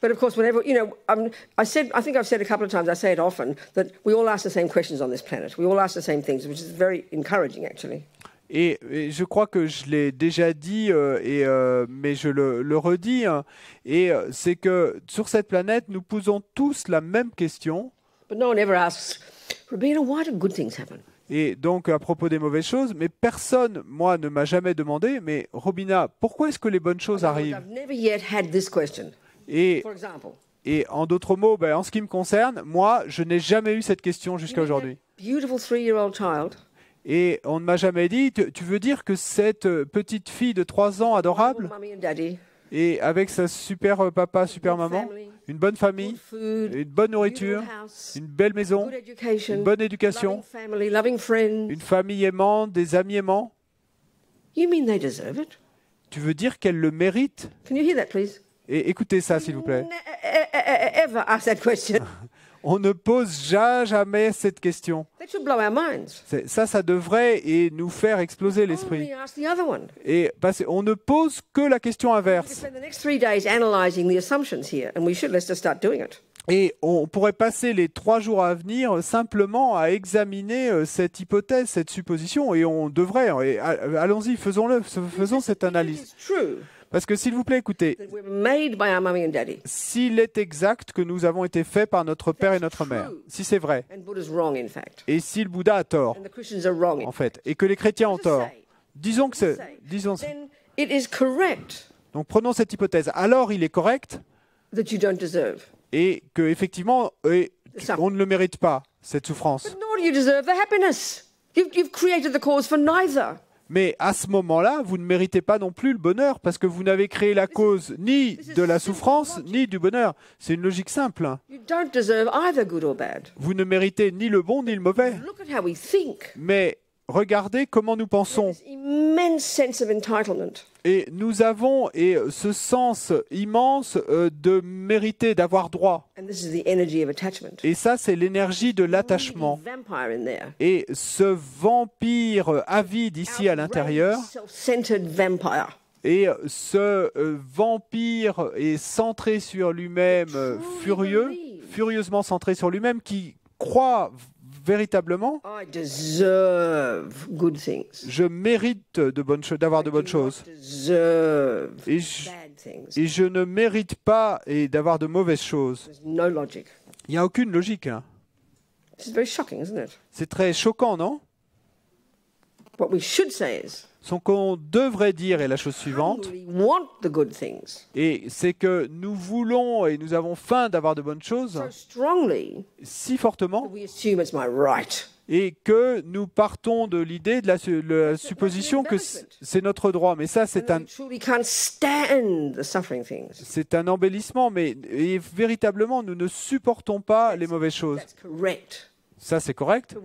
But of course, whenever, you know, um, I said, I think I've said a couple of times, I say it often, that we all ask the same questions on this planet. We all ask the same things, which is very encouraging, actually. Et, et, je crois que je l'ai déjà dit, euh, et, euh, mais je le, le redis, hein, et euh, c'est que sur cette planète, nous posons tous la même question. But no one ever asks, Rubina, why do good things happen? Et donc à propos des mauvaises choses, mais personne, moi, ne m'a jamais demandé, mais Robina, pourquoi est-ce que les bonnes choses arrivent? I've never yet had this question. Et, en d'autres mots, ben, en ce qui me concerne, moi, je n'ai jamais eu cette question jusqu'à aujourd'hui. Et on ne m'a jamais dit, tu, veux dire que cette euh, petite fille de 3 ans adorable, et avec sa super euh, papa, super maman, une bonne famille, une bonne nourriture, une belle maison, une bonne éducation, une famille aimante, des amis aimants. Tu veux dire qu'elle le mérite et écoutez ça, s'il vous plaît. On ne pose jamais cette question. Ça, ça devrait et nous faire exploser l'esprit. Et on ne pose que la question inverse. Et on pourrait passer les trois jours à venir simplement à examiner euh, cette hypothèse, cette supposition, et on devrait. Allons-y, faisons-le, faisons cette analyse. Parce que s'il vous plaît, écoutez, s'il est exact que nous avons été faits par notre père et notre mère, si c'est vrai, et si le Bouddha a tort, en fait, et que les chrétiens ont tort, disons que c'est, disons. Donc prenons cette hypothèse. Alors il est correct et que effectivement, on ne le mérite pas cette souffrance. Mais à ce moment-là, vous ne méritez pas non plus le bonheur parce que vous n'avez créé la cause ni de la souffrance ni du bonheur. C'est une logique simple. Hein. Vous ne méritez ni le bon ni le mauvais. Mais regardez comment nous pensons. Et nous avons et ce sens immense euh, de mériter, d'avoir droit. Et ça, c'est l'énergie de l'attachement. Et ce vampire avide ici à l'intérieur. Et ce euh, vampire est centré sur lui-même, euh, furieux, furieusement centré sur lui-même, qui croit véritablement, je mérite de bonnes d'avoir de bonnes choses. Et je, ne mérite pas et d'avoir de mauvaises choses. Il n'y a aucune logique hein. C'est très choquant, non? Ce qu'on devrait dire est la chose suivante. Et c'est que nous voulons et nous avons faim d'avoir de bonnes choses si fortement et que nous partons de l'idée, de la, supposition que c'est notre droit. Mais ça, c'est un, c'est un embellissement. Mais véritablement, nous ne supportons pas les mauvaises choses. Ça, c'est correct.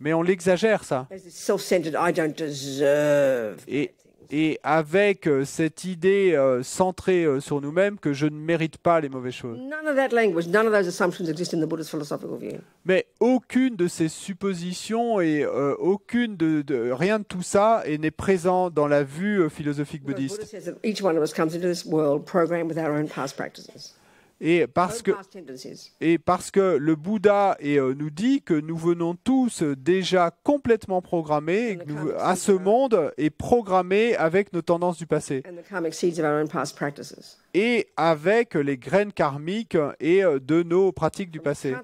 Mais on l'exagère, ça. Et, avec euh, cette idée euh, centrée euh, sur nous-mêmes que je ne mérite pas les mauvaises choses. Mais aucune de ces suppositions et aucune de, rien de tout ça n'est présent dans la vue philosophique bouddhiste. Et parce que, et parce que le Bouddha eh, euh, nous dit que nous venons tous euh, déjà complètement programmés à ce monde et programmés avec nos tendances du passé et avec les graines karmiques et euh, de nos pratiques du passé.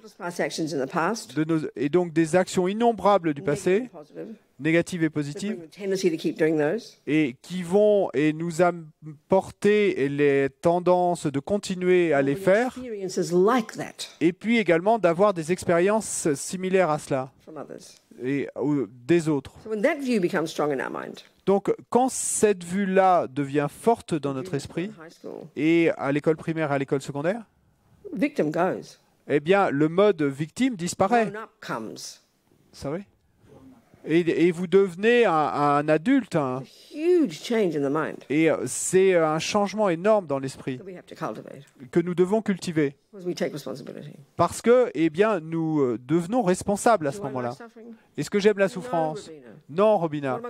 et donc des actions innombrables du passé, négatives et positives, et qui vont et nous apporter les tendances de continuer à les faire, et puis également d'avoir des expériences similaires à cela et des autres. Donc quand cette vue-là devient forte dans notre esprit, et à l'école primaire, à l'école secondaire, eh bien le mode victime disparaît. Ça et, vous devenez un, un adulte. Hein. Et euh, c'est euh, un changement énorme dans l'esprit que nous devons cultiver. Parce que, eh bien, nous euh, devenons responsables à ce moment-là. Est-ce que j'aime la souffrance Non, Robina.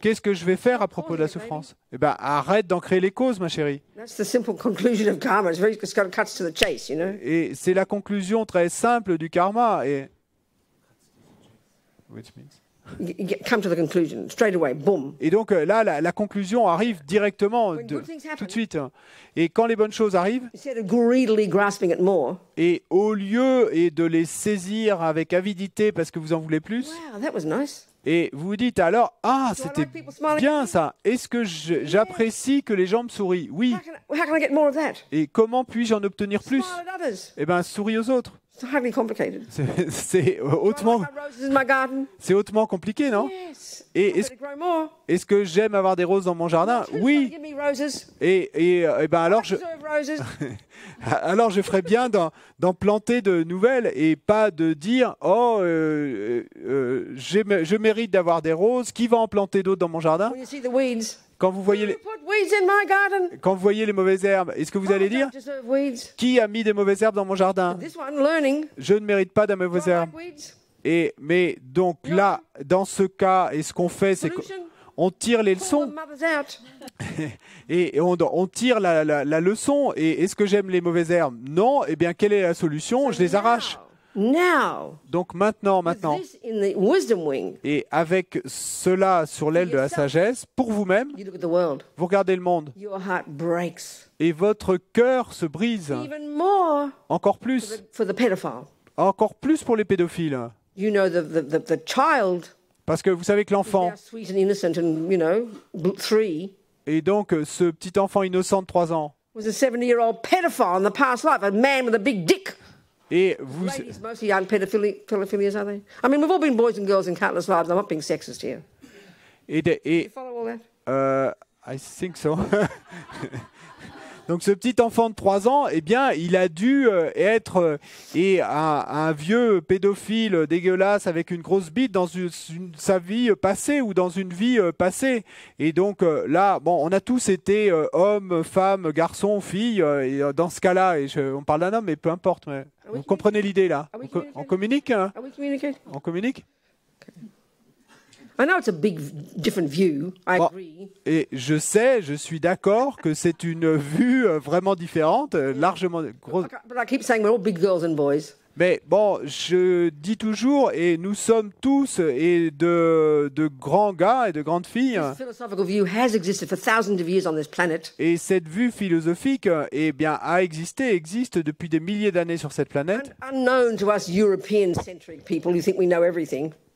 Qu'est-ce que je vais faire à propos de la souffrance Eh bien, arrête d'en créer les causes, ma chérie. Et c'est la conclusion très simple du karma. Et... Which means... Et donc euh, là, la, conclusion arrive directement, de, tout de suite. Hein. Et quand les bonnes choses arrivent, et au lieu et de les saisir avec avidité parce que vous en voulez plus, et vous vous dites alors, ah, c'était bien ça. Est-ce que j'apprécie que les gens me sourient Oui. Et comment puis-je en obtenir plus Eh bien, souris aux autres. C'est hautement, hautement compliqué, non Et est-ce que j'aime avoir des roses dans mon jardin Oui. Et, et, euh, eh ben alors je, alors je ferais bien d'en planter de nouvelles et pas de dire oh euh, euh, je mérite d'avoir des roses. Qui va en planter d'autres dans mon jardin quand vous voyez les, quand vous voyez les mauvaises herbes, est-ce que vous oh, allez dire qui a mis des mauvaises herbes dans mon jardin Je ne mérite pas de mauvaises herbes. Et mais donc là, dans ce cas, et ce qu'on fait, c'est qu'on tire les leçons et, on, tire la, la leçon. Et est-ce que j'aime les mauvaises herbes Non. Eh bien, quelle est la solution Je les arrache. Donc maintenant, maintenant, et avec cela sur l'aile de la sagesse, pour vous-même, vous regardez le monde, et votre cœur se brise encore plus, encore plus pour les pédophiles. Parce que vous savez que l'enfant, et donc euh, ce petit enfant innocent de 3 ans, Et Ladies, mostly young pedophilias, are they? I mean, we've all been boys and girls in countless lives. I'm not being sexist here. Do you follow all that? Uh, I think so. Donc ce petit enfant de 3 ans, eh bien, il a dû euh, être euh, et un, un vieux pédophile dégueulasse avec une grosse bite dans une, sa vie passée ou dans une vie euh, passée. Et donc là, bon, on a tous été hommes, femmes, garçons, filles. Et dans ce cas-là, et on parle d'un homme, mais peu importe. Ah vous comprenez l'idée là on, communique on communique et je sais, je suis d'accord que c'est une vue euh, vraiment différente, largement Mais bon, je dis toujours, et nous sommes tous et de, de grands gars et de grandes filles. Et cette vue philosophique eh bien, a existé, existe depuis des milliers d'années sur cette planète.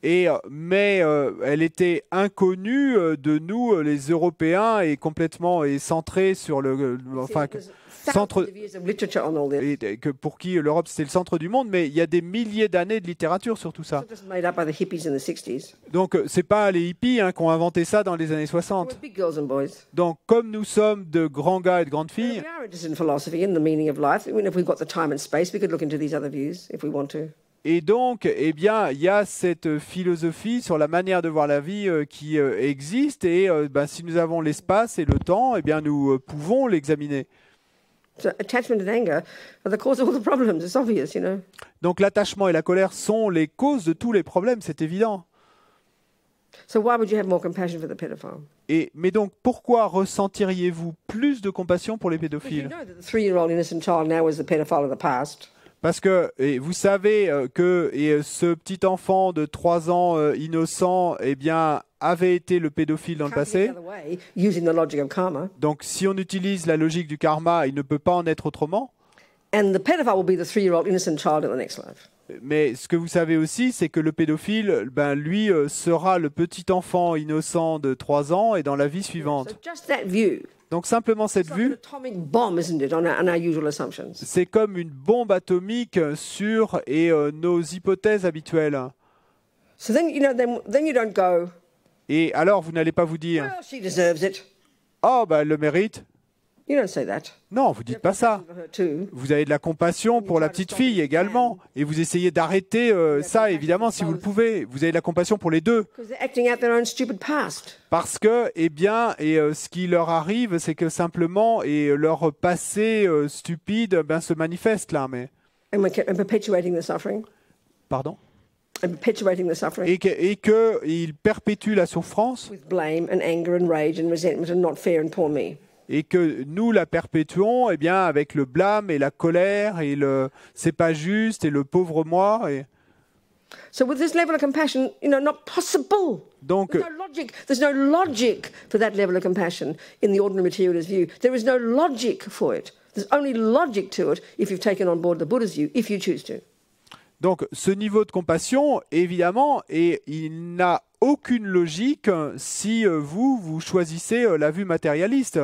Et, euh, mais euh, elle était inconnue euh, de nous, les Européens, et complètement et centrée sur le, enfin, centre, que pour qui l'Europe c'était le centre du monde. Mais il y a des milliers d'années de littérature sur tout ça. Donc c'est pas les hippies hein, qui ont inventé ça dans les années 60. Donc comme nous sommes de grands gars et de grandes filles. Et donc, eh bien, il y a cette philosophie sur la manière de voir la vie euh, qui euh, existe. Et euh, ben, si nous avons l'espace et le temps, eh bien, nous pouvons l'examiner. Donc, l'attachement et la colère sont les causes de tous les problèmes, c'est évident. mais donc, pourquoi ressentiriez-vous plus de compassion pour les pédophiles parce que vous savez euh, que euh, ce petit enfant de 3 ans euh, innocent, eh bien, avait été le pédophile dans le passé. Donc si on utilise la logique du karma, il ne peut pas en être autrement. Mais ce que vous savez aussi, c'est que le pédophile, ben, lui, sera le petit enfant innocent de 3 ans et dans la vie suivante. Donc simplement cette vue, c'est comme une bombe atomique sur et euh, nos hypothèses habituelles. Et alors vous n'allez pas vous dire, oh bah elle le mérite. Non, vous dites pas ça. Vous avez de la compassion pour la petite fille également, et vous essayez d'arrêter euh, ça, évidemment, si vous le pouvez. Vous avez de la compassion pour les deux. Parce que, eh bien, et euh, ce qui leur arrive, c'est que simplement, et euh, leur passé stupide, ben, se manifeste là, mais. Pardon. Et que, et perpétue la souffrance et que nous la perpétuons, eh bien, avec le blâme et la colère et le c'est pas juste et le pauvre moi. Et... So with this level of compassion, you know, not possible. Donc, there's no logic. There's no logic for that level of compassion in the ordinary materialist view. There is no logic for it. There's only logic to it if you've taken on board the Buddha's view, if you choose to. Donc ce niveau de compassion, évidemment, et il n'a aucune logique hein, si euh, vous, vous choisissez euh, la vue matérialiste.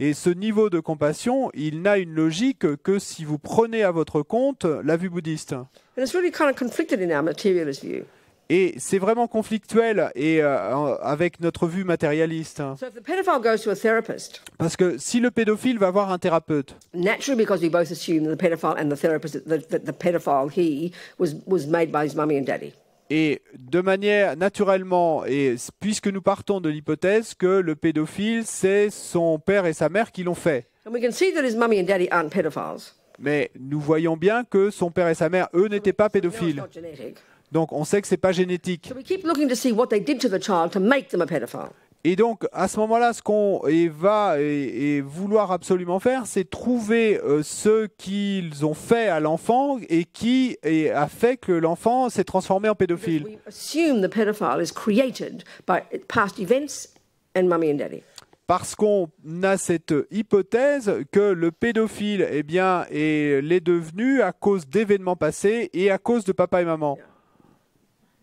Et ce niveau de compassion, il n'a une logique que si vous prenez à votre compte euh, la vue bouddhiste. Et c'est vraiment conflictuel et euh, avec notre vue matérialiste. Hein. Parce que si le pédophile va voir un thérapeute, et de manière naturellement, et puisque nous partons de l'hypothèse que le pédophile, c'est son père et sa mère qui l'ont fait. Mais nous voyons bien que son père et sa mère, eux, n'étaient pas pédophiles. Donc on sait que ce n'est pas génétique. Et donc à ce moment-là, ce qu'on va et, vouloir absolument faire, c'est trouver euh, ce qu'ils ont fait à l'enfant et qui a fait que l'enfant s'est transformé en pédophile. Parce qu'on a cette hypothèse que le pédophile eh bien, est, devenu à cause d'événements passés et à cause de papa et maman.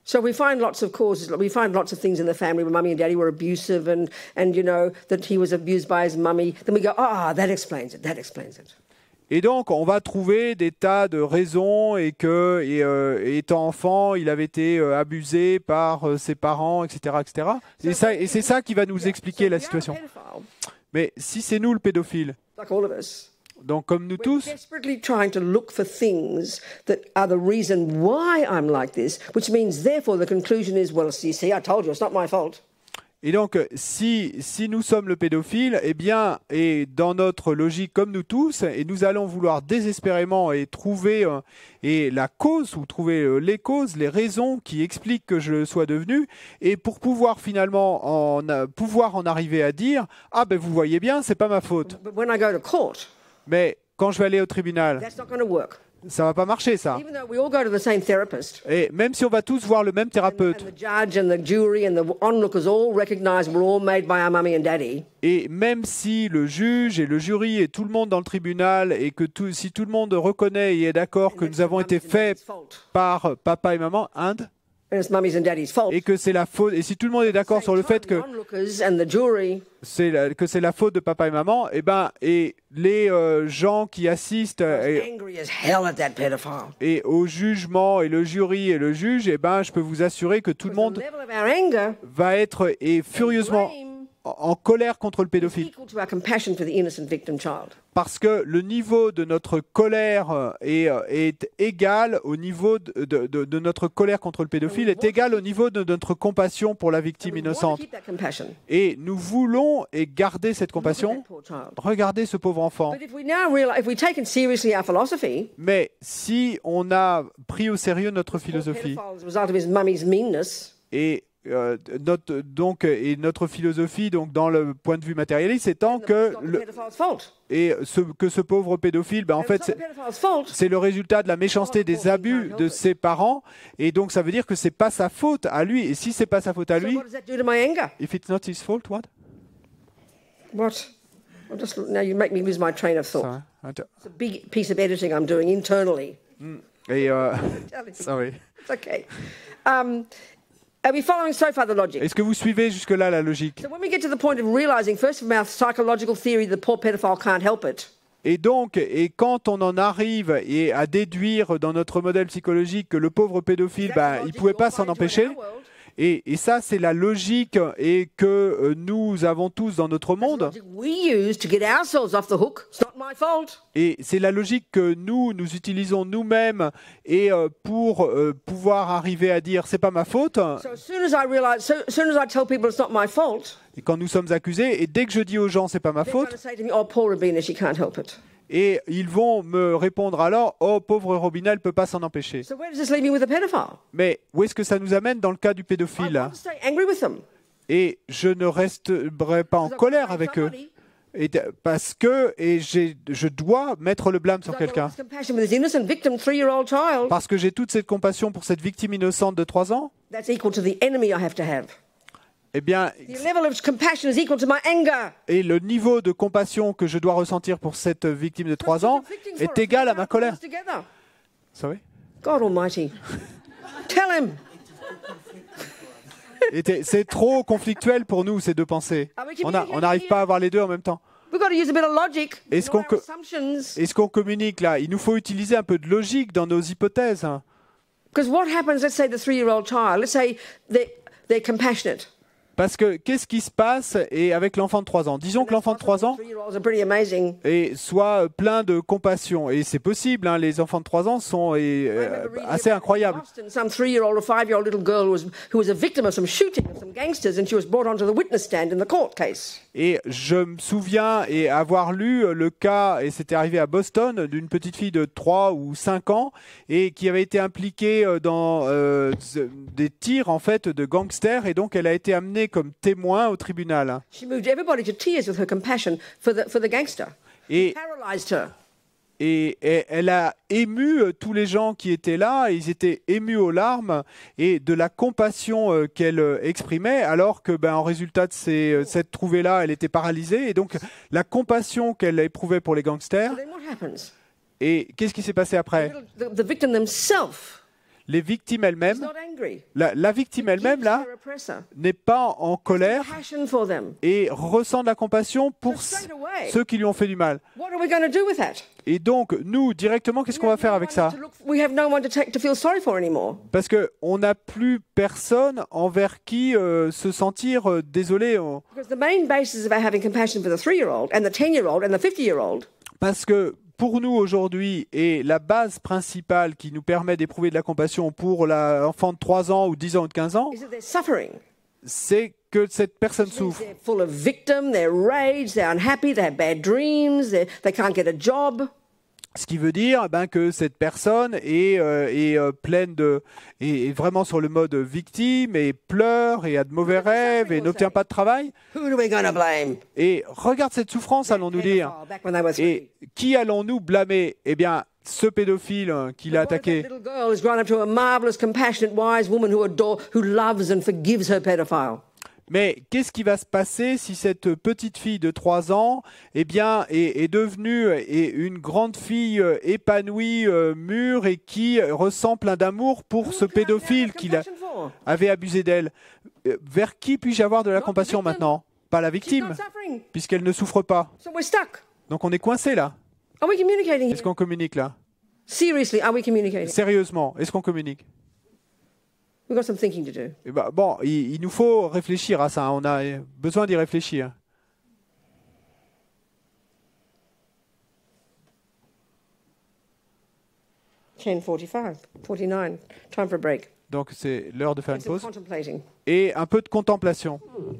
So we find lots of causes. We find lots of things in the family where mummy and daddy were abusive, and and you know that he was abused by his mummy. Then we go, ah, oh, that explains it. That explains it. Et donc, on va trouver des tas de raisons et que, et, euh, étant enfant, il avait été euh, abusé par euh, ses parents, etc., etc. Et, ça, et c'est ça qui va nous expliquer la situation. Mais si c'est nous le pédophile, donc comme nous tous, et donc, si, si nous sommes le pédophile, eh bien, et dans notre logique comme nous tous, et nous allons vouloir désespérément et trouver euh, et la cause ou trouver euh, les causes, les raisons qui expliquent que je sois devenu, et pour pouvoir finalement en, pouvoir en arriver à dire, ah ben vous voyez bien, c'est pas ma faute. Mais quand je vais aller au tribunal, ça ne va pas marcher, ça. Et même si on va tous voir le même thérapeute, et même si le juge et le jury et tout le monde dans le tribunal et que si tout le monde reconnaît et est d'accord que nous avons été faits par papa et maman, Inde et que c'est la faute, et si tout le monde est d'accord sur le fait que c'est que c'est la faute de papa et maman, et eh ben et les euh, gens qui assistent eh, et, au jugement et le jury et le juge, et eh ben je peux vous assurer que tout le monde va être et furieusement en colère contre le pédophile. Parce que le niveau de notre colère est, est égal au niveau de, de, notre colère contre le pédophile, est égal au niveau de notre compassion pour la victime innocente. Et nous voulons et garder cette compassion. Regardez ce pauvre enfant. Mais si on a pris au sérieux notre philosophie, et euh, notre, donc, et notre philosophie, donc, dans le point de vue matérialiste, étant que, et ce, que ce pauvre pédophile, ben, en fait, c'est le résultat de la méchanceté des abus de ses parents, et donc ça veut dire que c'est pas sa faute à lui. Et si c'est pas sa faute à lui, si ce n'est pas sa what? What? train est-ce que vous suivez jusque-là la logique et donc, et quand on en arrive et à déduire dans notre modèle psychologique que le pauvre pédophile, bah, il ne pouvait pas s'en empêcher, et, ça, c'est la logique et que euh, nous avons tous dans notre monde. Et c'est la logique que nous, nous utilisons nous-mêmes et euh, pour euh, pouvoir arriver à dire c'est pas ma faute. Et quand nous sommes accusés, et dès que je dis aux gens c'est pas ma faute, et ils vont me répondre alors Oh, pauvre Robina, elle ne peut pas s'en empêcher. Mais où est-ce que ça nous amène dans le cas du pédophile Et je ne resterai pas en colère avec eux. parce que et je dois mettre le blâme sur quelqu'un. Parce que j'ai toute cette compassion pour cette victime innocente de 3 ans eh bien, et le niveau de compassion que je dois ressentir pour cette victime de 3 ans est égal à ma colère. tell him. C'est trop conflictuel pour nous ces deux pensées. Ah, on n'arrive pas à avoir les deux en même temps. Est-ce qu'on communique là Il nous faut utiliser un peu de logique dans nos hypothèses. Because what happens, let's say the three-year-old child, let's say they, they're compassionate. Parce que qu'est-ce qui se passe et avec l'enfant de 3 ans Disons que l'enfant de 3 ans et soit euh, plein de compassion. Et c'est possible, hein, les enfants de 3 ans sont euh, assez incroyables. Et je me souviens et avoir lu euh, le cas, et c'était arrivé à Boston, d'une petite fille de 3 ou 5 ans et qui avait été impliquée dans des tirs en fait de gangsters et donc elle a été amenée comme témoin au tribunal. Et, elle a ému euh, tous les gens qui étaient là, ils étaient émus aux larmes et de la compassion euh, qu'elle euh, exprimait, alors que ben, en résultat de cette trouvée-là, elle était paralysée, et donc la compassion qu'elle éprouvait pour les gangsters. Et qu'est-ce qui s'est passé après les victimes elles-mêmes, la, victime elle-même, là, n'est pas en colère et ressent de la compassion pour ceux qui lui ont fait du mal. Et donc, nous, directement, qu'est-ce qu'on va faire avec ça Parce qu'on n'a plus personne envers qui euh, se sentir euh, désolé. Parce que pour nous aujourd'hui est la base principale qui nous permet d'éprouver de la compassion pour l'enfant de 3 ans ou 10 ans ou de 15 ans, c'est que cette personne souffre. rage, unhappy, ce qui veut dire ben, que cette personne est, euh, euh, pleine de. vraiment sur le mode victime et pleure et a de mauvais rêves et n'obtient pas de travail. Et regarde cette souffrance, allons-nous dire. Et qui allons-nous blâmer Eh bien, ce pédophile hein, qui l'a attaqué. Mais qu'est-ce qui va se passer si cette petite fille de 3 ans eh bien, est, devenue une grande fille euh, épanouie, euh, mûre et qui ressent plein d'amour pour ce pédophile qui avait abusé d'elle euh, Vers qui puis-je avoir de la compassion maintenant Pas la victime, puisqu'elle ne souffre pas. Donc on est coincé là. Est-ce qu'on communique là Sérieusement, est-ce qu'on communique We've got some thinking to do. Eh ben, bon, il, il, nous faut réfléchir à ça. On a besoin d'y réfléchir. Ten forty Time for a break. Donc c'est l'heure de faire une pause et un peu de contemplation. Hmm,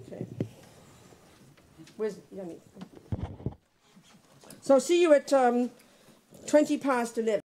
okay. So see you at um, 20 past 11.